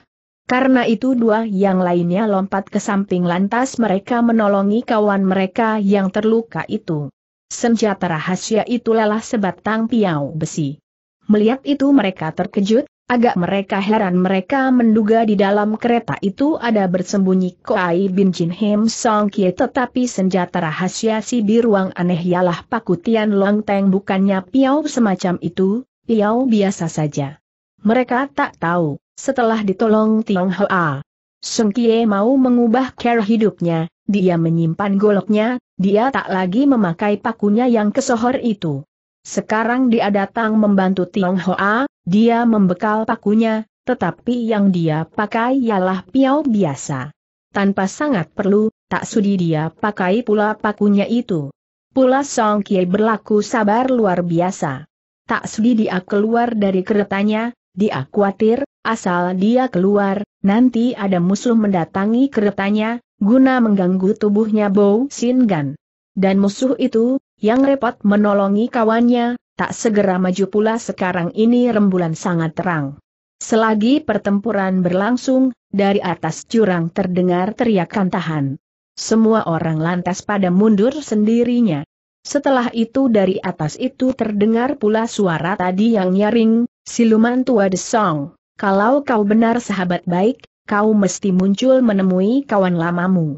Karena itu dua yang lainnya lompat ke samping lantas mereka menolongi kawan mereka yang terluka itu. Senjata rahasia itu lelah sebatang piau besi. Melihat itu mereka terkejut, Agak mereka heran mereka menduga di dalam kereta itu ada bersembunyi Koai Bin Jin Hem Song Kie tetapi senjata rahasia si biruang aneh ialah pakutian Teng bukannya piau semacam itu, piau biasa saja. Mereka tak tahu, setelah ditolong Tiong Hoa. Song Kie mau mengubah cara hidupnya, dia menyimpan goloknya, dia tak lagi memakai pakunya yang kesohor itu. Sekarang dia datang membantu Hoa. dia membekal pakunya, tetapi yang dia pakai ialah piau biasa. Tanpa sangat perlu, tak sudi dia pakai pula pakunya itu. Pula Song Kie berlaku sabar luar biasa. Tak sudi dia keluar dari keretanya, dia khawatir, asal dia keluar, nanti ada musuh mendatangi keretanya, guna mengganggu tubuhnya Bo Sin Gan. Dan musuh itu, yang repot menolongi kawannya, tak segera maju pula sekarang ini rembulan sangat terang. Selagi pertempuran berlangsung, dari atas jurang terdengar teriakan tahan. Semua orang lantas pada mundur sendirinya. Setelah itu dari atas itu terdengar pula suara tadi yang nyaring, siluman tua desong, kalau kau benar sahabat baik, kau mesti muncul menemui kawan lamamu.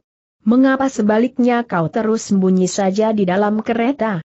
Mengapa sebaliknya kau terus sembunyi saja di dalam kereta?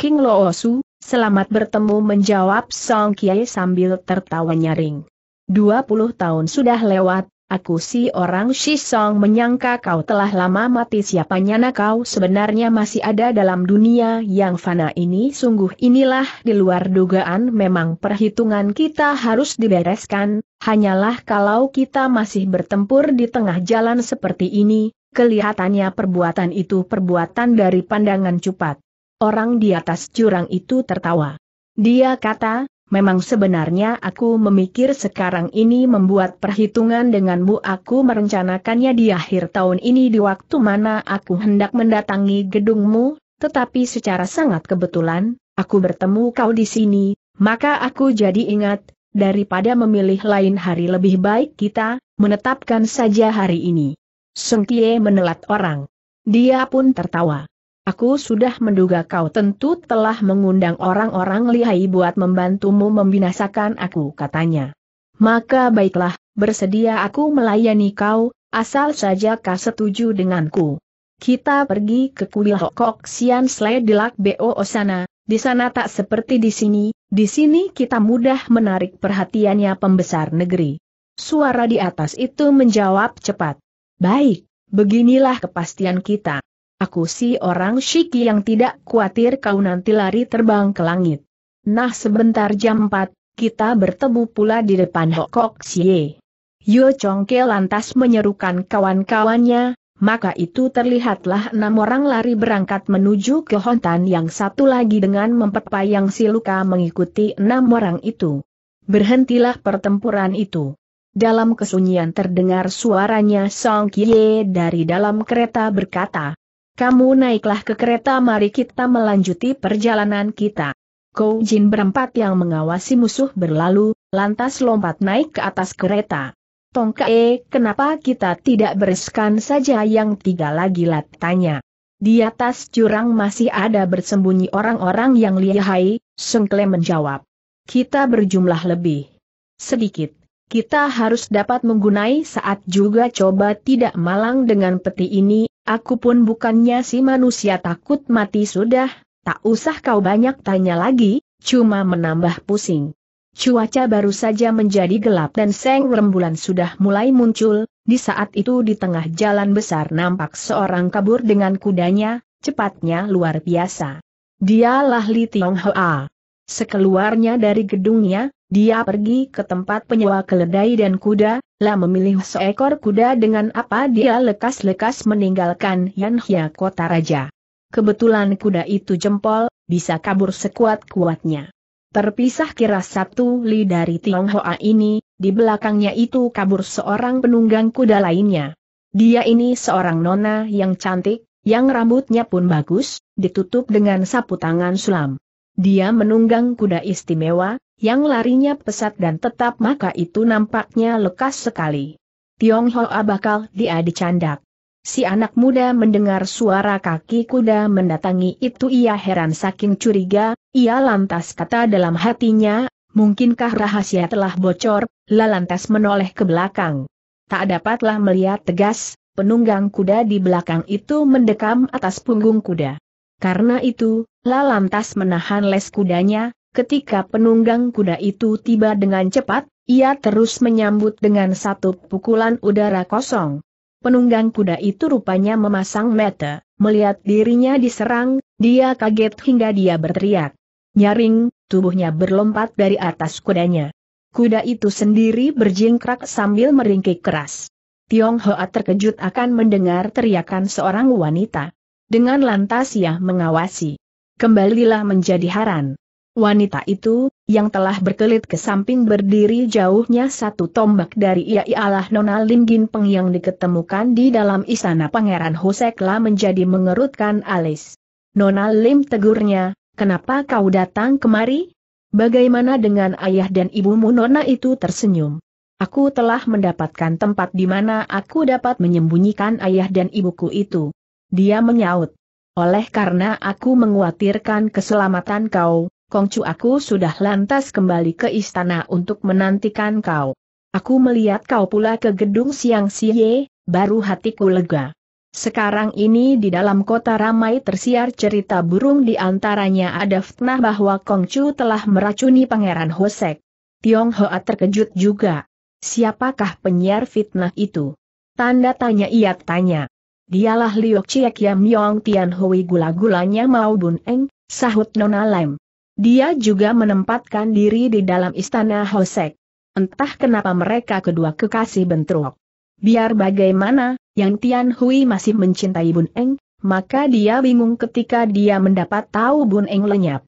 King Loosu, selamat bertemu menjawab Song Kiai sambil tertawa nyaring. 20 tahun sudah lewat, Aku si orang Shisong menyangka kau telah lama mati Siapanya nak kau sebenarnya masih ada dalam dunia yang fana ini sungguh inilah di luar dugaan memang perhitungan kita harus dibereskan, hanyalah kalau kita masih bertempur di tengah jalan seperti ini, kelihatannya perbuatan itu perbuatan dari pandangan cupat. Orang di atas jurang itu tertawa. Dia kata, Memang sebenarnya aku memikir sekarang ini membuat perhitungan denganmu aku merencanakannya di akhir tahun ini di waktu mana aku hendak mendatangi gedungmu, tetapi secara sangat kebetulan, aku bertemu kau di sini, maka aku jadi ingat, daripada memilih lain hari lebih baik kita, menetapkan saja hari ini. Sengkie menelat orang. Dia pun tertawa. Aku sudah menduga kau tentu telah mengundang orang-orang lihai buat membantumu membinasakan aku katanya. Maka baiklah, bersedia aku melayani kau, asal saja kau setuju denganku. Kita pergi ke kuil Hokok Sian Sle Dilak Bo Osana, di sana tak seperti di sini, di sini kita mudah menarik perhatiannya pembesar negeri. Suara di atas itu menjawab cepat. Baik, beginilah kepastian kita. Aku si orang Shiki yang tidak khawatir kau nanti lari terbang ke langit. Nah sebentar jam 4, kita bertemu pula di depan Hokok Xie. Yo Chongke lantas menyerukan kawan-kawannya, maka itu terlihatlah enam orang lari berangkat menuju ke Hontan yang satu lagi dengan memperpayang si luka mengikuti enam orang itu. Berhentilah pertempuran itu. Dalam kesunyian terdengar suaranya Song Kie dari dalam kereta berkata, kamu naiklah ke kereta mari kita melanjuti perjalanan kita. Kou Jin berempat yang mengawasi musuh berlalu, lantas lompat naik ke atas kereta. Tongkae, kenapa kita tidak bereskan saja yang tiga lagi latanya? Di atas jurang masih ada bersembunyi orang-orang yang lihai, Sengkle menjawab. Kita berjumlah lebih sedikit, kita harus dapat menggunai saat juga coba tidak malang dengan peti ini, aku pun bukannya si manusia takut mati sudah, tak usah kau banyak tanya lagi, cuma menambah pusing. Cuaca baru saja menjadi gelap dan seng rembulan sudah mulai muncul, di saat itu di tengah jalan besar nampak seorang kabur dengan kudanya, cepatnya luar biasa. Dialah Li Tiong Hoa. Sekeluarnya dari gedungnya, dia pergi ke tempat penyewa keledai dan kuda, lah memilih seekor kuda dengan apa dia lekas-lekas meninggalkan Yan Hya kota raja. Kebetulan kuda itu jempol, bisa kabur sekuat-kuatnya. Terpisah kira satu li dari Tionghoa ini, di belakangnya itu kabur seorang penunggang kuda lainnya. Dia ini seorang nona yang cantik, yang rambutnya pun bagus, ditutup dengan sapu tangan sulam. Dia menunggang kuda istimewa, yang larinya pesat dan tetap maka itu nampaknya lekas sekali. Tionghoa bakal dia dicandak. Si anak muda mendengar suara kaki kuda mendatangi itu ia heran saking curiga, ia lantas kata dalam hatinya, mungkinkah rahasia telah bocor, lantas menoleh ke belakang. Tak dapatlah melihat tegas, penunggang kuda di belakang itu mendekam atas punggung kuda. Karena itu, lantas menahan les kudanya, Ketika penunggang kuda itu tiba dengan cepat, ia terus menyambut dengan satu pukulan udara kosong. Penunggang kuda itu rupanya memasang mata, melihat dirinya diserang, dia kaget hingga dia berteriak. Nyaring, tubuhnya berlompat dari atas kudanya. Kuda itu sendiri berjingkrak sambil meringkik keras. Tiong Hoa terkejut akan mendengar teriakan seorang wanita. Dengan lantas ia mengawasi. Kembalilah menjadi haran. Wanita itu, yang telah berkelit ke samping berdiri jauhnya satu tombak dari ia ialah Nona Linggin Peng yang diketemukan di dalam istana Pangeran Hosekla menjadi mengerutkan alis. Nona Lim tegurnya, kenapa kau datang kemari? Bagaimana dengan ayah dan ibumu Nona itu tersenyum. Aku telah mendapatkan tempat di mana aku dapat menyembunyikan ayah dan ibuku itu. Dia menyaut. Oleh karena aku menguatirkan keselamatan kau, Kongcu aku sudah lantas kembali ke istana untuk menantikan kau. Aku melihat kau pula ke gedung siang siye, baru hatiku lega. Sekarang ini di dalam kota ramai tersiar cerita burung di antaranya ada fitnah bahwa Kongcu telah meracuni Pangeran Hosek. Tiong Hoa terkejut juga. Siapakah penyiar fitnah itu? Tanda tanya ia tanya. Dialah Liu Chiek Yam Yong Tian Hui gula-gulanya mau bun eng, sahut Nona Lem. Dia juga menempatkan diri di dalam istana Hosek. Entah kenapa mereka kedua kekasih bentrok. Biar bagaimana, Yang Tian Hui masih mencintai Bun Eng, maka dia bingung ketika dia mendapat tahu Bun Eng lenyap.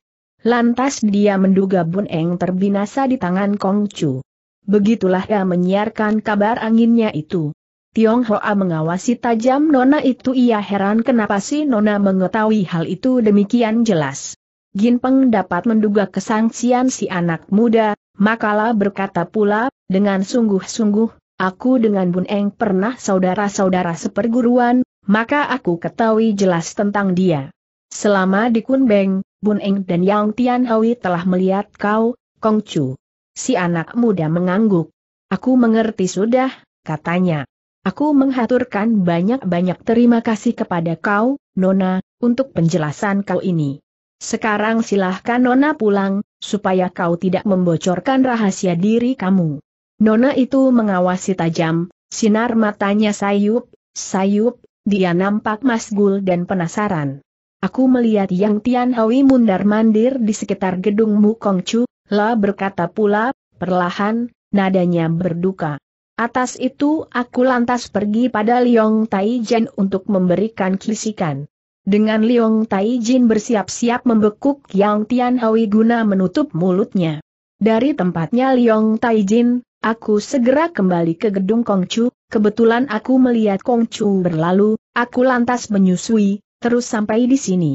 Lantas dia menduga Bun Eng terbinasa di tangan Kong Chu. Begitulah ia menyiarkan kabar anginnya itu. Tiong Hoa mengawasi tajam Nona itu ia heran kenapa si Nona mengetahui hal itu demikian jelas. Gin Peng dapat menduga kesangsian si anak muda, makalah berkata pula, dengan sungguh-sungguh, aku dengan Bun Eng pernah saudara-saudara seperguruan, maka aku ketahui jelas tentang dia. Selama di Kunbeng, Bun Eng dan Yang Tianhui telah melihat kau, Kong Chu. Si anak muda mengangguk. Aku mengerti sudah, katanya. Aku menghaturkan banyak-banyak terima kasih kepada kau, Nona, untuk penjelasan kau ini. Sekarang silahkan Nona pulang, supaya kau tidak membocorkan rahasia diri kamu. Nona itu mengawasi tajam, sinar matanya sayup, sayup, dia nampak masgul dan penasaran. Aku melihat Yang Tian Hui mundar-mandir di sekitar gedung Mukong Chu, La berkata pula, perlahan, nadanya berduka. Atas itu aku lantas pergi pada Liong Tai Jen untuk memberikan kisikan. Dengan Liong Taijin bersiap-siap membekuk Yang Tian Hui guna menutup mulutnya. Dari tempatnya Liong Taijin, aku segera kembali ke gedung Kongcu, kebetulan aku melihat Kongcu berlalu, aku lantas menyusui, terus sampai di sini.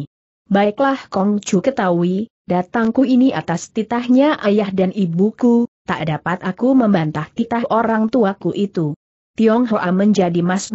Baiklah Kongcu ketahui, datangku ini atas titahnya ayah dan ibuku, tak dapat aku membantah titah orang tuaku itu. Tionghoa menjadi mas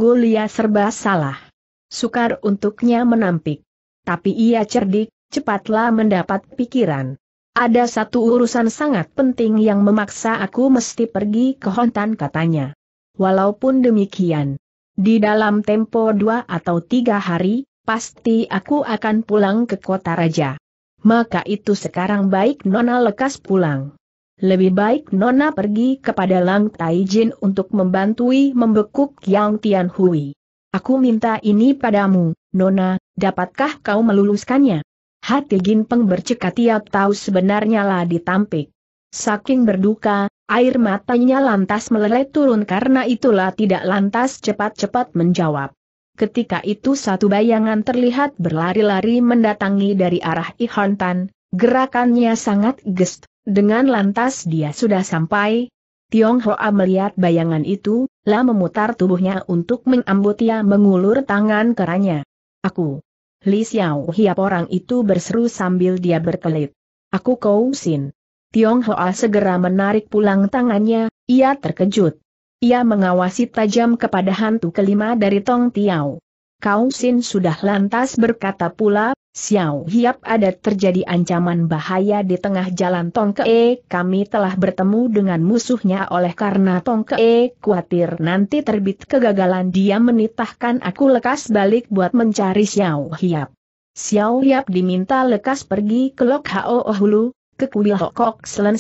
serba salah. Sukar untuknya menampik. Tapi ia cerdik, cepatlah mendapat pikiran. Ada satu urusan sangat penting yang memaksa aku mesti pergi ke Hontan katanya. Walaupun demikian, di dalam tempo dua atau tiga hari, pasti aku akan pulang ke kota raja. Maka itu sekarang baik Nona lekas pulang. Lebih baik Nona pergi kepada Lang Taijin untuk membantui membekuk Yang Tianhui. Aku minta ini padamu, Nona, dapatkah kau meluluskannya? Hati Ginpeng bercekat tiap tahu sebenarnya lah ditampik. Saking berduka, air matanya lantas meleleh turun karena itulah tidak lantas cepat-cepat menjawab. Ketika itu satu bayangan terlihat berlari-lari mendatangi dari arah Ihontan, gerakannya sangat gest, dengan lantas dia sudah sampai. Tionghoa melihat bayangan itu, La memutar tubuhnya untuk mengambutia mengulur tangan keranya. Aku. Li Xiao Hiap orang itu berseru sambil dia berkelit. Aku Kou Sin. Tiong Hoa segera menarik pulang tangannya, ia terkejut. Ia mengawasi tajam kepada hantu kelima dari Tong Tiao. Kau Sin sudah lantas berkata pula, Xiao Hiap ada terjadi ancaman bahaya di tengah jalan Tongkee, eh, kami telah bertemu dengan musuhnya oleh karena Tongkee eh, khawatir nanti terbit kegagalan dia menitahkan aku lekas balik buat mencari Xiao Hiap. Xiao Hiap diminta lekas pergi ke Lok Hao Hulu, ke kuil Hokok Selen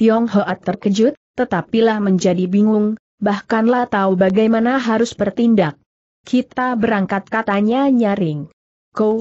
Tiong Hoa terkejut, tetapilah menjadi bingung, bahkanlah tahu bagaimana harus bertindak. Kita berangkat katanya nyaring.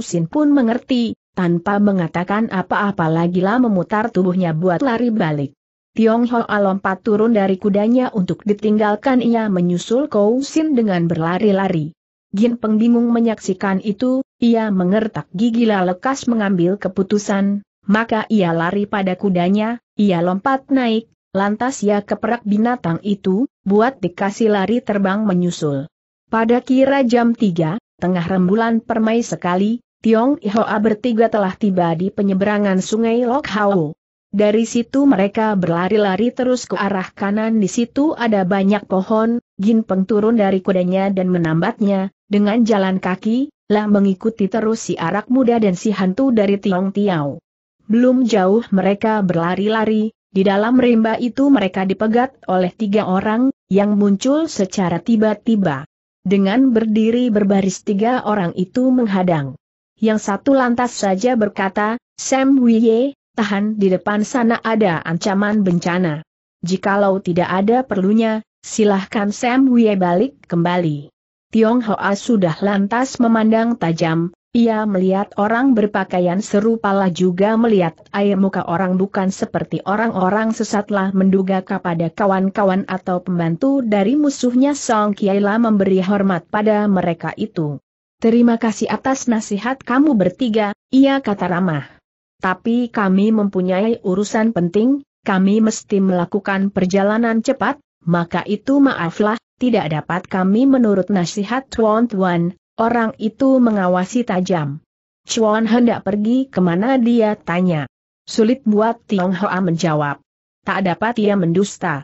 Sin pun mengerti, tanpa mengatakan apa-apa lagi lah memutar tubuhnya buat lari balik. Tiong Hoa lompat turun dari kudanya untuk ditinggalkan ia menyusul Sin dengan berlari-lari. Gin Peng bingung menyaksikan itu, ia mengertak gigi lekas mengambil keputusan, maka ia lari pada kudanya, ia lompat naik, lantas ia keperak binatang itu, buat dikasih lari terbang menyusul. Pada kira jam 3, tengah rembulan permai sekali, Tiong Ihoa bertiga telah tiba di penyeberangan sungai Lok Hau. Dari situ mereka berlari-lari terus ke arah kanan di situ ada banyak pohon, Gin Peng turun dari kudanya dan menambatnya, dengan jalan kaki, lah mengikuti terus si arak muda dan si hantu dari Tiong Tiao. Belum jauh mereka berlari-lari, di dalam rimba itu mereka dipegat oleh tiga orang, yang muncul secara tiba-tiba. Dengan berdiri berbaris tiga orang itu menghadang. Yang satu lantas saja berkata, Sam Wiye, tahan di depan sana ada ancaman bencana. Jikalau tidak ada perlunya, silahkan Sam Wiye balik kembali. Tiong Hoa sudah lantas memandang tajam, ia melihat orang berpakaian serupalah juga melihat air muka orang bukan seperti orang-orang sesatlah menduga kepada kawan-kawan atau pembantu dari musuhnya Song Kiaila memberi hormat pada mereka itu. Terima kasih atas nasihat kamu bertiga, ia kata ramah. Tapi kami mempunyai urusan penting, kami mesti melakukan perjalanan cepat, maka itu maaflah, tidak dapat kami menurut nasihat Tuan Tuan, Orang itu mengawasi tajam. Chuan hendak pergi kemana dia tanya. Sulit buat Tiong Hoa menjawab. Tak dapat ia mendusta.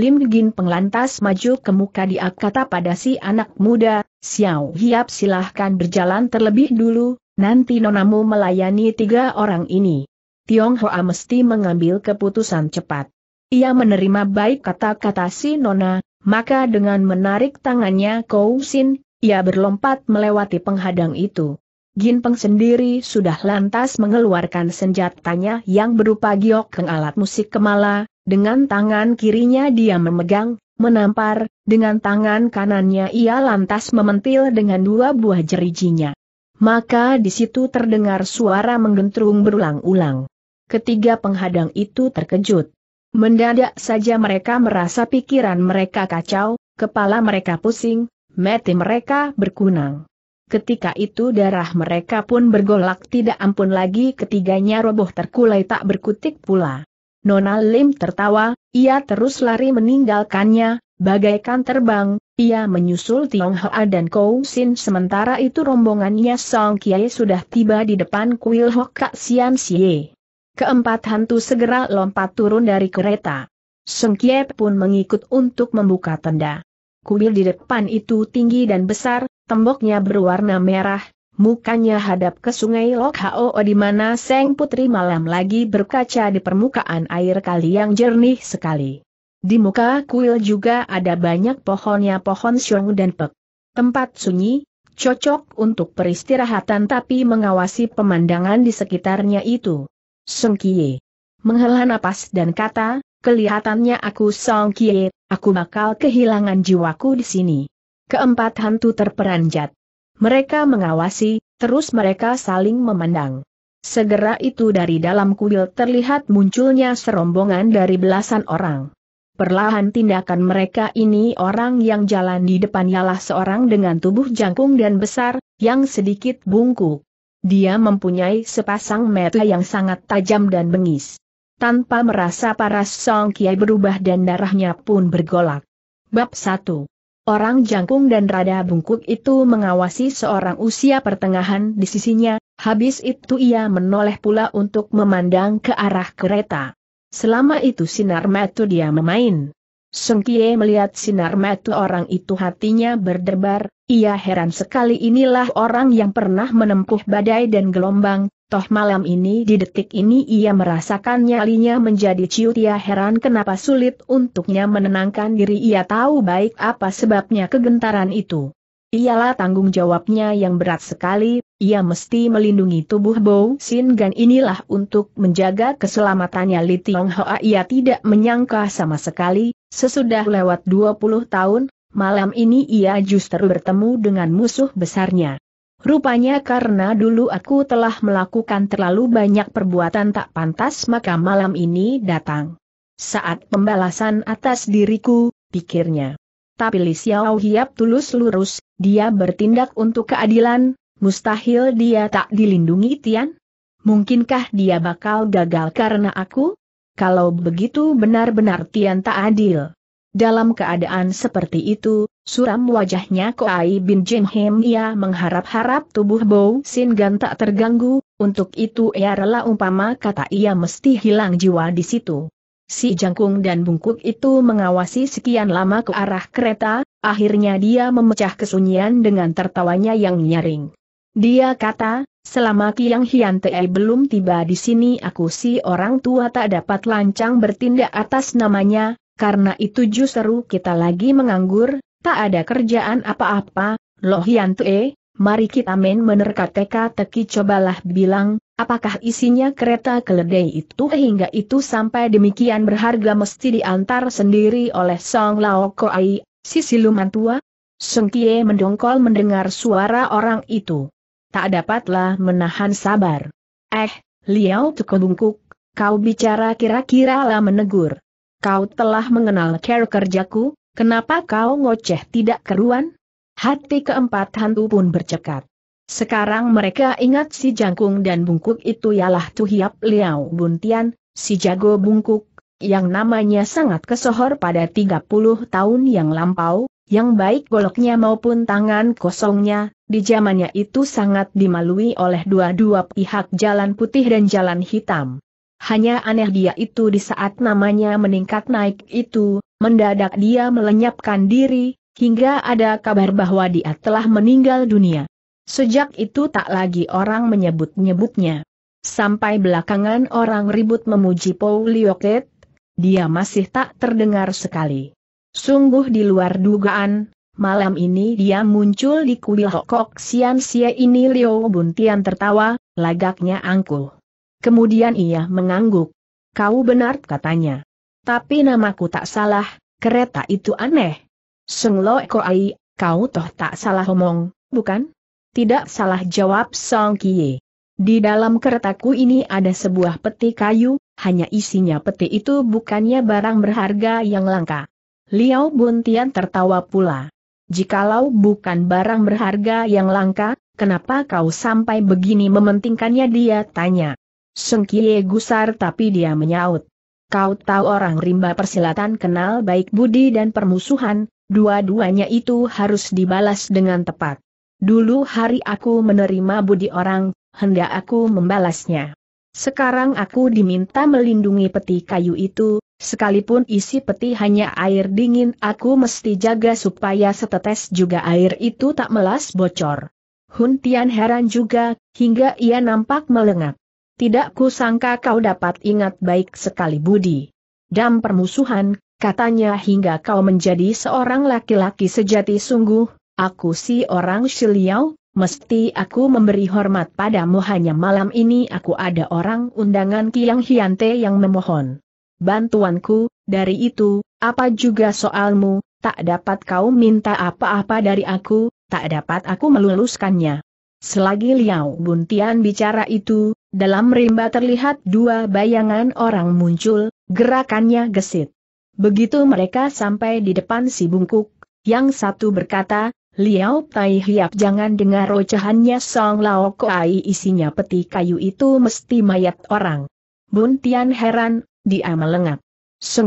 Lim Gin penglantas maju ke muka dia kata pada si anak muda, Xiao Hiap silahkan berjalan terlebih dulu, nanti nonamu melayani tiga orang ini. Tiong Hoa mesti mengambil keputusan cepat. Ia menerima baik kata-kata si nona, maka dengan menarik tangannya Kou Sin ia berlompat melewati penghadang itu. Ginpeng sendiri sudah lantas mengeluarkan senjatanya yang berupa giok keng alat musik kemala, dengan tangan kirinya dia memegang, menampar, dengan tangan kanannya ia lantas mementil dengan dua buah jerijinya. Maka di situ terdengar suara menggentrung berulang-ulang. Ketiga penghadang itu terkejut. Mendadak saja mereka merasa pikiran mereka kacau, kepala mereka pusing, Mati mereka berkunang. Ketika itu darah mereka pun bergolak tidak ampun lagi ketiganya roboh terkulai tak berkutik pula. Nona Lim tertawa, ia terus lari meninggalkannya, bagaikan terbang, ia menyusul Tiong Hoa dan Kou Sin sementara itu rombongannya Song Kiai sudah tiba di depan kuil Hok Kak Sian Sie. Keempat hantu segera lompat turun dari kereta. Song Kiai pun mengikut untuk membuka tenda. Kuil di depan itu tinggi dan besar, temboknya berwarna merah, mukanya hadap ke sungai Lokhao di mana Seng Putri malam lagi berkaca di permukaan air kali yang jernih sekali. Di muka kuil juga ada banyak pohonnya pohon siung dan pek. Tempat sunyi, cocok untuk peristirahatan tapi mengawasi pemandangan di sekitarnya itu. Song Kie menghela napas dan kata, kelihatannya aku Song Kie aku bakal kehilangan jiwaku di sini. Keempat hantu terperanjat. Mereka mengawasi, terus mereka saling memandang. Segera itu dari dalam kuil terlihat munculnya serombongan dari belasan orang. Perlahan tindakan mereka ini orang yang jalan di depan ialah seorang dengan tubuh jangkung dan besar, yang sedikit bungkuk. Dia mempunyai sepasang mata yang sangat tajam dan bengis tanpa merasa paras Song Kiai berubah dan darahnya pun bergolak. Bab 1 Orang jangkung dan rada bungkuk itu mengawasi seorang usia pertengahan di sisinya, habis itu ia menoleh pula untuk memandang ke arah kereta. Selama itu sinar metu dia memain. Song Kiai melihat sinar metu orang itu hatinya berdebar, ia heran sekali inilah orang yang pernah menempuh badai dan gelombang, Toh malam ini di detik ini ia merasakan nyalinya menjadi ciut ia heran kenapa sulit untuknya menenangkan diri ia tahu baik apa sebabnya kegentaran itu. Ialah tanggung jawabnya yang berat sekali, ia mesti melindungi tubuh Bo Sin Gan inilah untuk menjaga keselamatannya Li Tiong Hoa ia tidak menyangka sama sekali, sesudah lewat 20 tahun, malam ini ia justru bertemu dengan musuh besarnya. Rupanya karena dulu aku telah melakukan terlalu banyak perbuatan tak pantas maka malam ini datang. Saat pembalasan atas diriku, pikirnya. Tapi Li Xiao Hiap tulus lurus, dia bertindak untuk keadilan, mustahil dia tak dilindungi Tian? Mungkinkah dia bakal gagal karena aku? Kalau begitu benar-benar Tian tak adil. Dalam keadaan seperti itu, suram wajahnya Koai bin Jin Hem ia mengharap-harap tubuh Bou Sin Gan tak terganggu, untuk itu ia rela umpama kata ia mesti hilang jiwa di situ. Si jangkung dan bungkuk itu mengawasi sekian lama ke arah kereta, akhirnya dia memecah kesunyian dengan tertawanya yang nyaring. Dia kata, selama Kiang Hian Te belum tiba di sini aku si orang tua tak dapat lancang bertindak atas namanya, karena itu justru kita lagi menganggur, tak ada kerjaan apa-apa, Loh Hian eh. mari kita main menerka teka-teki cobalah bilang, apakah isinya kereta keledai itu hingga itu sampai demikian berharga mesti diantar sendiri oleh Song Lao Koai, si siluman tua? Song Kie mendongkol mendengar suara orang itu. Tak dapatlah menahan sabar. Eh, liau Tuko bungkuk, kau bicara kira-kira lah menegur kau telah mengenal cara kerjaku, kenapa kau ngoceh tidak keruan? Hati keempat hantu pun bercekat. Sekarang mereka ingat si jangkung dan bungkuk itu ialah Tuhiap Liao Buntian, si jago bungkuk, yang namanya sangat kesohor pada 30 tahun yang lampau, yang baik goloknya maupun tangan kosongnya, di zamannya itu sangat dimalui oleh dua-dua pihak jalan putih dan jalan hitam. Hanya aneh dia itu di saat namanya meningkat naik itu, mendadak dia melenyapkan diri, hingga ada kabar bahwa dia telah meninggal dunia. Sejak itu tak lagi orang menyebut-nyebutnya. Sampai belakangan orang ribut memuji Paul Lioket, dia masih tak terdengar sekali. Sungguh di luar dugaan, malam ini dia muncul di kuil Hokok Sian Sia ini Liu Buntian tertawa, lagaknya angkuh. Kemudian ia mengangguk. Kau benar katanya. Tapi namaku tak salah, kereta itu aneh. Seng Lo Eko Ai, kau toh tak salah omong, bukan? Tidak salah jawab Song Kie. Di dalam keretaku ini ada sebuah peti kayu, hanya isinya peti itu bukannya barang berharga yang langka. Liao Buntian tertawa pula. Jikalau bukan barang berharga yang langka, kenapa kau sampai begini mementingkannya dia tanya. Sengkie gusar tapi dia menyaut. Kau tahu orang rimba persilatan kenal baik budi dan permusuhan, dua-duanya itu harus dibalas dengan tepat. Dulu hari aku menerima budi orang, hendak aku membalasnya. Sekarang aku diminta melindungi peti kayu itu, Sekalipun isi peti hanya air dingin aku mesti jaga supaya setetes juga air itu tak melas bocor. Hun Tian heran juga, hingga ia nampak melengak tidak kusangka kau dapat ingat baik sekali budi. Dam permusuhan, katanya hingga kau menjadi seorang laki-laki sejati sungguh, aku si orang Shiliau, mesti aku memberi hormat padamu hanya malam ini aku ada orang undangan Kiang Hiante yang memohon. Bantuanku, dari itu, apa juga soalmu, tak dapat kau minta apa-apa dari aku, tak dapat aku meluluskannya. Selagi Liao Buntian bicara itu, dalam rimba terlihat dua bayangan orang muncul, gerakannya gesit. Begitu mereka sampai di depan si bungkuk, yang satu berkata, Liao Tai Hiap jangan dengar rocahannya, Song Lao Kuai isinya peti kayu itu mesti mayat orang. Bun Tian heran, dia melengap.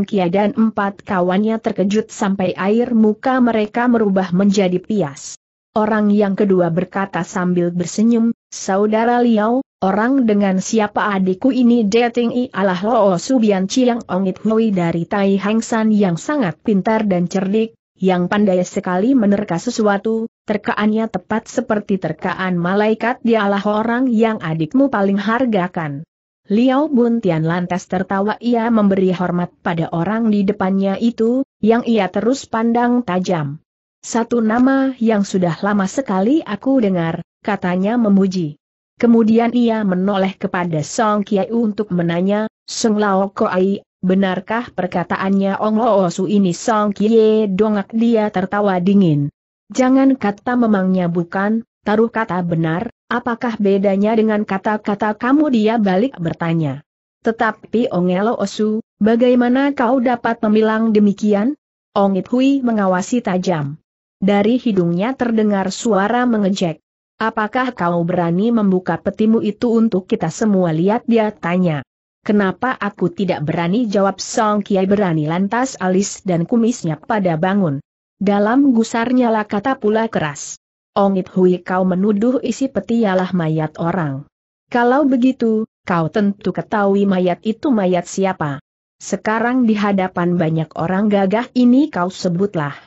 Kia dan empat kawannya terkejut sampai air muka mereka merubah menjadi pias. Orang yang kedua berkata sambil bersenyum, Saudara Liao, Orang dengan siapa adikku ini dating ialah Loo oh Subian cilang Ongit Hui dari Tai Hang San yang sangat pintar dan cerdik, yang pandai sekali menerka sesuatu, terkaannya tepat seperti terkaan malaikat dialah orang yang adikmu paling hargakan. Liao Bun Tian lantas tertawa ia memberi hormat pada orang di depannya itu, yang ia terus pandang tajam. Satu nama yang sudah lama sekali aku dengar, katanya memuji. Kemudian ia menoleh kepada Song Kiai untuk menanya, Song Lao Koai, benarkah perkataannya Ong Lo Su ini Song Kiai dongak dia tertawa dingin. Jangan kata memangnya bukan, taruh kata benar, apakah bedanya dengan kata-kata kamu dia balik bertanya. Tetapi Ong Lo Su, bagaimana kau dapat memilang demikian? Ong It Hui mengawasi tajam. Dari hidungnya terdengar suara mengejek. Apakah kau berani membuka petimu itu untuk kita semua lihat dia tanya. Kenapa aku tidak berani jawab Song Kiai berani lantas alis dan kumisnya pada bangun. Dalam gusarnya lah kata pula keras. Ong Ongit Hui kau menuduh isi peti ialah mayat orang. Kalau begitu, kau tentu ketahui mayat itu mayat siapa. Sekarang di hadapan banyak orang gagah ini kau sebutlah.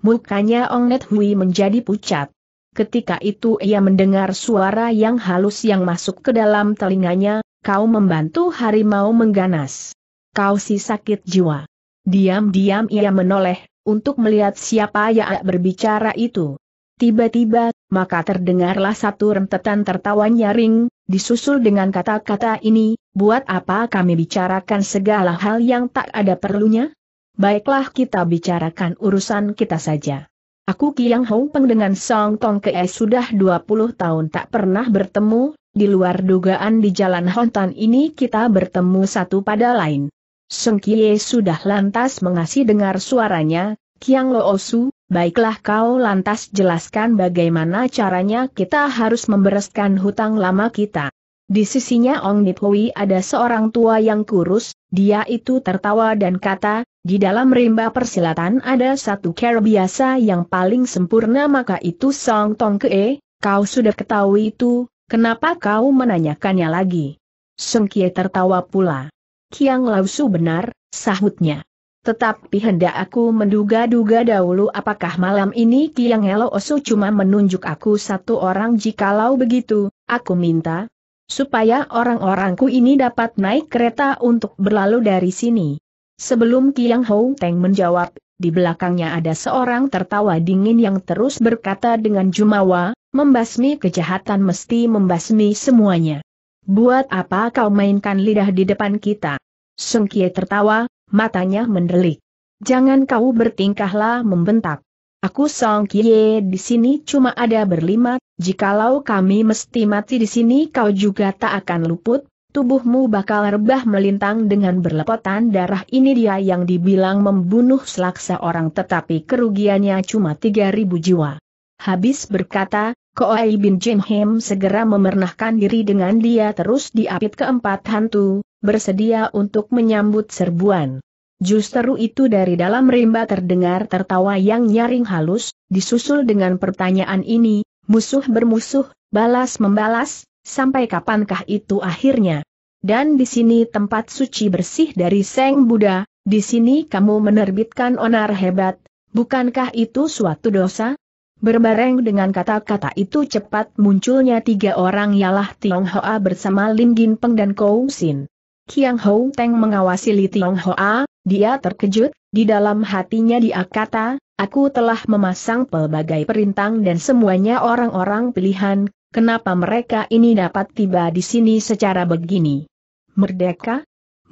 Mukanya Ong Net Hui menjadi pucat ketika itu ia mendengar suara yang halus yang masuk ke dalam telinganya, kau membantu harimau mengganas. Kau si sakit jiwa. Diam-diam ia menoleh, untuk melihat siapa yang berbicara itu. Tiba-tiba, maka terdengarlah satu rentetan tertawa nyaring, disusul dengan kata-kata ini, buat apa kami bicarakan segala hal yang tak ada perlunya? Baiklah kita bicarakan urusan kita saja. Aku Kiang Peng dengan Song Tong Kee sudah 20 tahun tak pernah bertemu, di luar dugaan di jalan Hontan ini kita bertemu satu pada lain. Song Kie sudah lantas mengasih dengar suaranya, Kiang Lo Osu, baiklah kau lantas jelaskan bagaimana caranya kita harus membereskan hutang lama kita. Di sisinya Ong Nit Hui ada seorang tua yang kurus, dia itu tertawa dan kata, di dalam rimba persilatan ada satu cara biasa yang paling sempurna maka itu Song Tong Kee, kau sudah ketahui itu, kenapa kau menanyakannya lagi? Song Kie tertawa pula. Kiang Lausu benar, sahutnya. Tetapi hendak aku menduga-duga dahulu apakah malam ini Kiang Osu cuma menunjuk aku satu orang jikalau begitu, aku minta, supaya orang-orangku ini dapat naik kereta untuk berlalu dari sini. Sebelum Kiang Hou Teng menjawab, di belakangnya ada seorang tertawa dingin yang terus berkata dengan jumawa, membasmi kejahatan mesti membasmi semuanya. Buat apa kau mainkan lidah di depan kita? Sung Kie tertawa, matanya mendelik. Jangan kau bertingkahlah membentak. Aku Song Kie di sini cuma ada berlima, jikalau kami mesti mati di sini kau juga tak akan luput, tubuhmu bakal rebah melintang dengan berlepotan darah ini dia yang dibilang membunuh selaksa orang tetapi kerugiannya cuma 3.000 jiwa. Habis berkata, Koai bin Jimhim segera memernahkan diri dengan dia terus diapit keempat hantu, bersedia untuk menyambut serbuan. Justru itu dari dalam rimba terdengar tertawa yang nyaring halus, disusul dengan pertanyaan ini, musuh bermusuh, balas membalas, Sampai kapankah itu akhirnya? Dan di sini tempat suci bersih dari Seng Buddha, di sini kamu menerbitkan onar hebat, bukankah itu suatu dosa? Berbareng dengan kata-kata itu cepat munculnya tiga orang ialah Tiong Hoa bersama Lin Gin Peng dan Kou Sin. Kiang Hou Teng mengawasi Li Tiong Hoa, dia terkejut, di dalam hatinya dia kata, aku telah memasang pelbagai perintang dan semuanya orang-orang pilihan, Kenapa mereka ini dapat tiba di sini secara begini? Merdeka?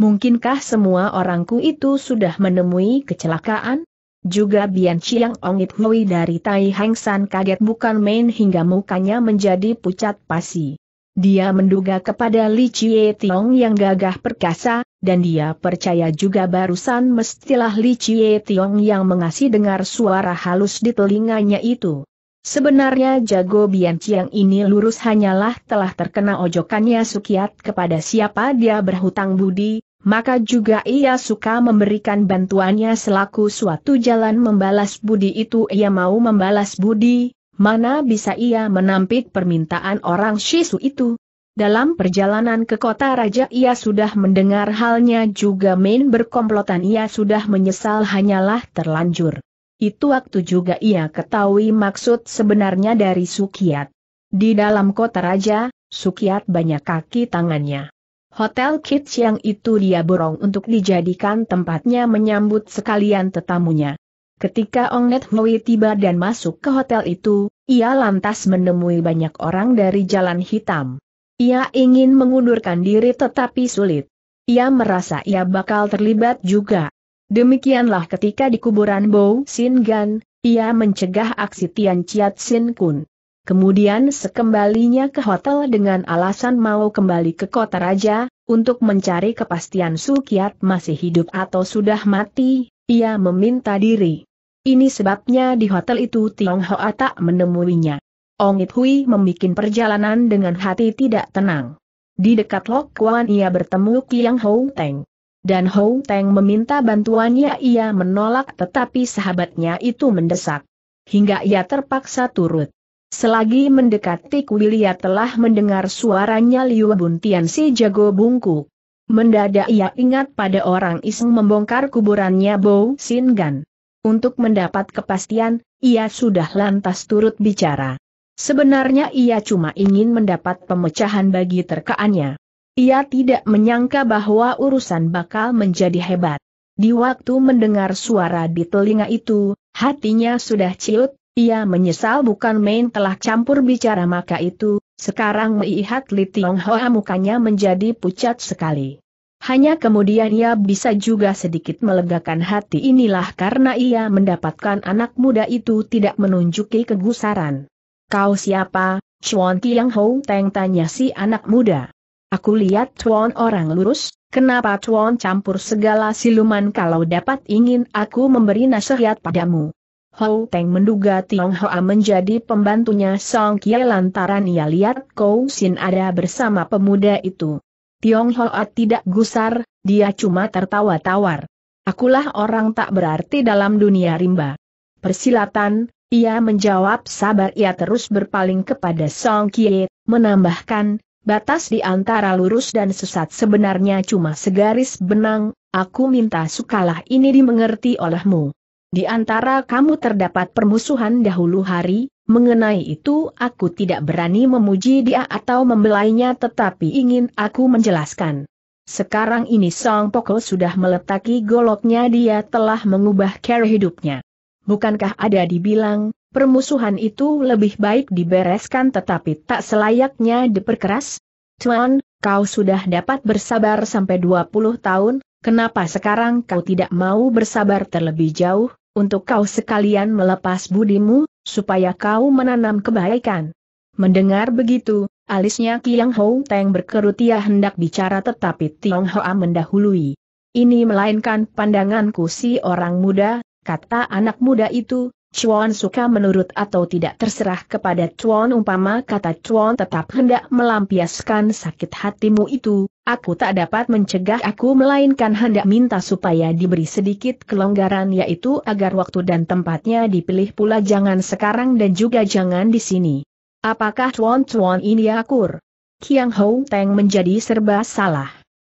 Mungkinkah semua orangku itu sudah menemui kecelakaan? Juga Bian Chiang Ongit Hui dari Tai Hang San kaget bukan main hingga mukanya menjadi pucat pasi. Dia menduga kepada Li Chie Tiong yang gagah perkasa, dan dia percaya juga barusan mestilah Li Chie Tiong yang mengasih dengar suara halus di telinganya itu. Sebenarnya Jago Bian Chiang ini lurus hanyalah telah terkena ojokannya Sukiat kepada siapa dia berhutang budi, maka juga ia suka memberikan bantuannya selaku suatu jalan membalas budi itu ia mau membalas budi, mana bisa ia menampik permintaan orang Shisu itu. Dalam perjalanan ke kota raja ia sudah mendengar halnya juga main berkomplotan ia sudah menyesal hanyalah terlanjur. Itu waktu juga ia ketahui maksud sebenarnya dari Sukiat. Di dalam kota raja, Sukiat banyak kaki tangannya. Hotel Kids yang itu dia borong untuk dijadikan tempatnya menyambut sekalian tetamunya. Ketika Ong Net Hui tiba dan masuk ke hotel itu, ia lantas menemui banyak orang dari Jalan Hitam. Ia ingin mengundurkan diri tetapi sulit. Ia merasa ia bakal terlibat juga. Demikianlah ketika di kuburan Bo Sin Gan, ia mencegah aksi Tian Chiat Sin Kun. Kemudian sekembalinya ke hotel dengan alasan mau kembali ke kota raja, untuk mencari kepastian Su Kiat masih hidup atau sudah mati, ia meminta diri. Ini sebabnya di hotel itu Tionghoa tak menemuinya. Ong It Hui membuat perjalanan dengan hati tidak tenang. Di dekat Lok Kuan ia bertemu Kiang Hou Teng dan Hou Teng meminta bantuannya ia menolak tetapi sahabatnya itu mendesak. Hingga ia terpaksa turut. Selagi mendekati Kuilia telah mendengar suaranya Liu Buntian si jago bungkuk. Mendadak ia ingat pada orang iseng membongkar kuburannya Bo Gan. Untuk mendapat kepastian, ia sudah lantas turut bicara. Sebenarnya ia cuma ingin mendapat pemecahan bagi terkaannya. Ia tidak menyangka bahwa urusan bakal menjadi hebat. Di waktu mendengar suara di telinga itu, hatinya sudah ciut, ia menyesal bukan main telah campur bicara maka itu, sekarang melihat Li Tiong Hoa mukanya menjadi pucat sekali. Hanya kemudian ia bisa juga sedikit melegakan hati inilah karena ia mendapatkan anak muda itu tidak menunjuki kegusaran. Kau siapa, Chuan Tiang Hou Teng tanya si anak muda. Aku lihat Tuan orang lurus, kenapa Tuan campur segala siluman kalau dapat ingin aku memberi nasihat padamu. Ho Teng menduga Tiong Hoa menjadi pembantunya Song Kie lantaran ia lihat Kou Sin ada bersama pemuda itu. Tiong Hoa tidak gusar, dia cuma tertawa tawar. Akulah orang tak berarti dalam dunia rimba. Persilatan, ia menjawab sabar ia terus berpaling kepada Song Kie, menambahkan, batas di antara lurus dan sesat sebenarnya cuma segaris benang, aku minta sukalah ini dimengerti olehmu. Di antara kamu terdapat permusuhan dahulu hari, mengenai itu aku tidak berani memuji dia atau membelainya tetapi ingin aku menjelaskan. Sekarang ini Song Poko sudah meletaki goloknya dia telah mengubah cara hidupnya. Bukankah ada dibilang, permusuhan itu lebih baik dibereskan tetapi tak selayaknya diperkeras? Tuan, kau sudah dapat bersabar sampai 20 tahun, kenapa sekarang kau tidak mau bersabar terlebih jauh, untuk kau sekalian melepas budimu, supaya kau menanam kebaikan? Mendengar begitu, alisnya Kiang Hou Teng berkerut ia hendak bicara tetapi Tiong Hoa mendahului. Ini melainkan pandanganku si orang muda, kata anak muda itu, Chuan suka menurut atau tidak terserah kepada Chuan umpama kata Chuan tetap hendak melampiaskan sakit hatimu itu, aku tak dapat mencegah aku melainkan hendak minta supaya diberi sedikit kelonggaran yaitu agar waktu dan tempatnya dipilih pula jangan sekarang dan juga jangan di sini. Apakah Chuan-Chuan ini akur? Kiang Hou Teng menjadi serba salah.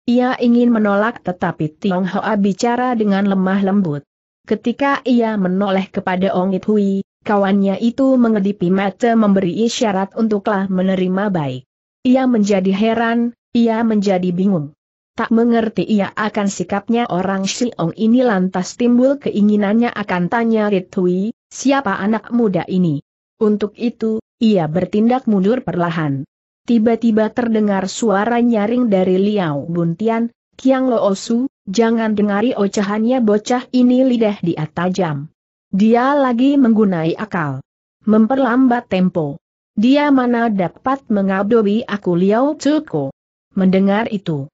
Ia ingin menolak tetapi Tiong Hoa bicara dengan lemah lembut. Ketika ia menoleh kepada Ong It Hui, kawannya itu mengedipi mata memberi isyarat untuklah menerima baik. Ia menjadi heran, ia menjadi bingung. Tak mengerti ia akan sikapnya orang Ong ini lantas timbul keinginannya akan tanya Rit Hui, siapa anak muda ini. Untuk itu, ia bertindak mundur perlahan. Tiba-tiba terdengar suara nyaring dari Liao Buntian, Kiang Loosu, Jangan dengari ocehannya bocah ini lidah dia tajam. Dia lagi menggunai akal. Memperlambat tempo. Dia mana dapat mengabdobi aku Liao Tuko. Mendengar itu.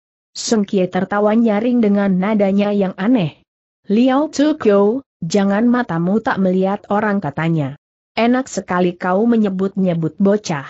Kie tertawa nyaring dengan nadanya yang aneh. Liao Tuko, jangan matamu tak melihat orang katanya. Enak sekali kau menyebut-nyebut bocah.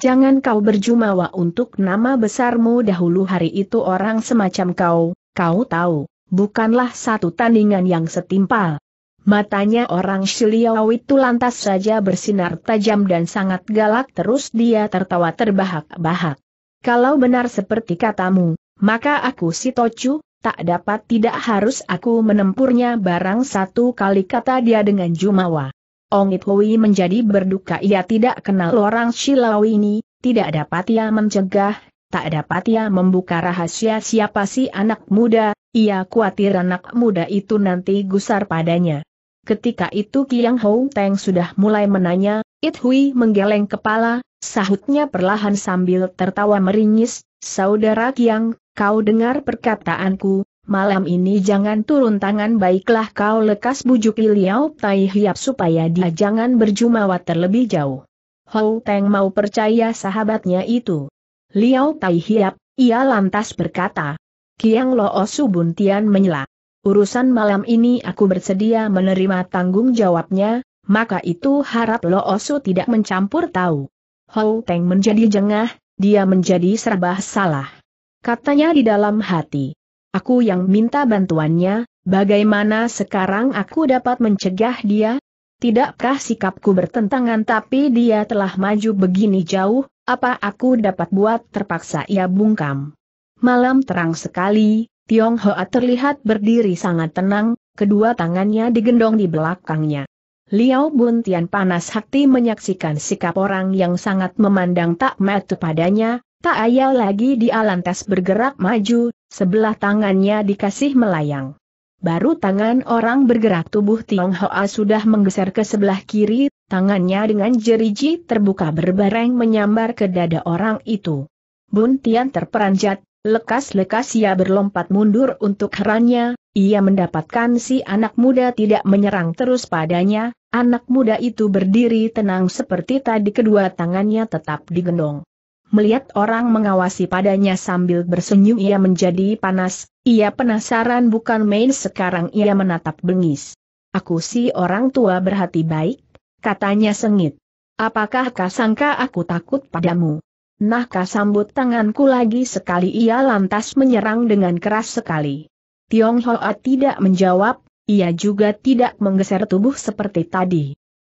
Jangan kau berjumawa untuk nama besarmu dahulu hari itu orang semacam kau, Kau tahu, bukanlah satu tandingan yang setimpal. Matanya orang Shiliau itu lantas saja bersinar tajam dan sangat galak terus dia tertawa terbahak-bahak. Kalau benar seperti katamu, maka aku si Tochu tak dapat tidak harus aku menempurnya barang satu kali kata dia dengan Jumawa. Ongit Hui menjadi berduka ia tidak kenal orang Shilau ini, tidak dapat ia mencegah tak dapat ia membuka rahasia siapa si anak muda, ia khawatir anak muda itu nanti gusar padanya. Ketika itu Kiang Hou Teng sudah mulai menanya, It Hui menggeleng kepala, sahutnya perlahan sambil tertawa meringis, Saudara Kiang, kau dengar perkataanku, malam ini jangan turun tangan baiklah kau lekas bujuk Liao Tai Hiap supaya dia jangan berjumawa terlebih jauh. Hou Teng mau percaya sahabatnya itu. Liao Tai Hiap, ia lantas berkata. Kiang Lo Osu Buntian menyela. Urusan malam ini aku bersedia menerima tanggung jawabnya, maka itu harap Lo Osu tidak mencampur tahu. Hou Teng menjadi jengah, dia menjadi serba salah. Katanya di dalam hati. Aku yang minta bantuannya, bagaimana sekarang aku dapat mencegah dia? Tidakkah sikapku bertentangan tapi dia telah maju begini jauh, apa aku dapat buat terpaksa ia bungkam. Malam terang sekali, Tiong Hoa terlihat berdiri sangat tenang, kedua tangannya digendong di belakangnya. Liao Bun Tian panas hati menyaksikan sikap orang yang sangat memandang tak metu padanya, tak ayal lagi di alantas bergerak maju, sebelah tangannya dikasih melayang. Baru tangan orang bergerak tubuh Tiong Hoa sudah menggeser ke sebelah kiri, Tangannya dengan jeriji terbuka berbareng menyambar ke dada orang itu. Bun Tian terperanjat, lekas-lekas ia berlompat mundur untuk herannya, ia mendapatkan si anak muda tidak menyerang terus padanya, anak muda itu berdiri tenang seperti tadi kedua tangannya tetap digendong. Melihat orang mengawasi padanya sambil bersenyum ia menjadi panas, ia penasaran bukan main sekarang ia menatap bengis. Aku si orang tua berhati baik, katanya sengit. Apakah kasangka aku takut padamu? Nah sambut tanganku lagi sekali ia lantas menyerang dengan keras sekali. Tiong Hoa tidak menjawab, ia juga tidak menggeser tubuh seperti tadi.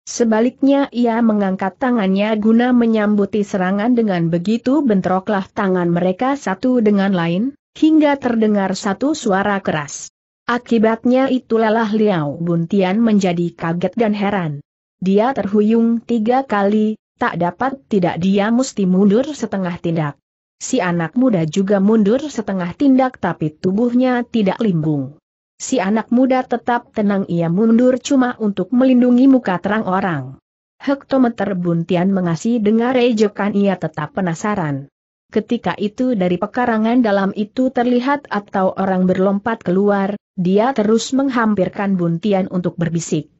Sebaliknya ia mengangkat tangannya guna menyambuti serangan dengan begitu bentroklah tangan mereka satu dengan lain, hingga terdengar satu suara keras. Akibatnya itulah lelah Liao Buntian menjadi kaget dan heran. Dia terhuyung tiga kali, tak dapat tidak dia mesti mundur setengah tindak. Si anak muda juga mundur setengah tindak tapi tubuhnya tidak limbung. Si anak muda tetap tenang ia mundur cuma untuk melindungi muka terang orang. Hektometer Buntian mengasih dengar ejekan ia tetap penasaran. Ketika itu dari pekarangan dalam itu terlihat atau orang berlompat keluar, dia terus menghampirkan Buntian untuk berbisik.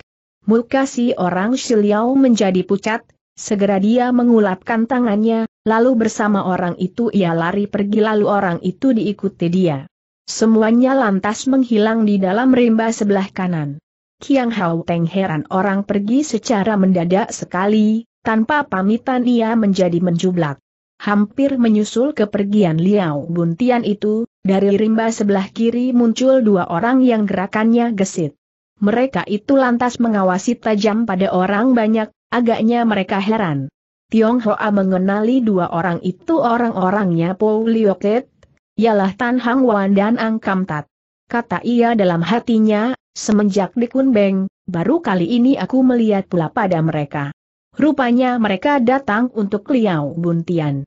Muka si orang Shiliao menjadi pucat, segera dia mengulapkan tangannya, lalu bersama orang itu ia lari pergi lalu orang itu diikuti dia. Semuanya lantas menghilang di dalam rimba sebelah kanan. Kiang Hao Teng heran orang pergi secara mendadak sekali, tanpa pamitan ia menjadi menjublak. Hampir menyusul kepergian Liao Buntian itu, dari rimba sebelah kiri muncul dua orang yang gerakannya gesit. Mereka itu lantas mengawasi tajam pada orang banyak, agaknya mereka heran. Tiong Hoa mengenali dua orang itu orang-orangnya Paul Liokit, ialah Tan Hang Wan dan Ang Kam Tat. Kata ia dalam hatinya, semenjak di Kun Beng, baru kali ini aku melihat pula pada mereka. Rupanya mereka datang untuk Liao Buntian.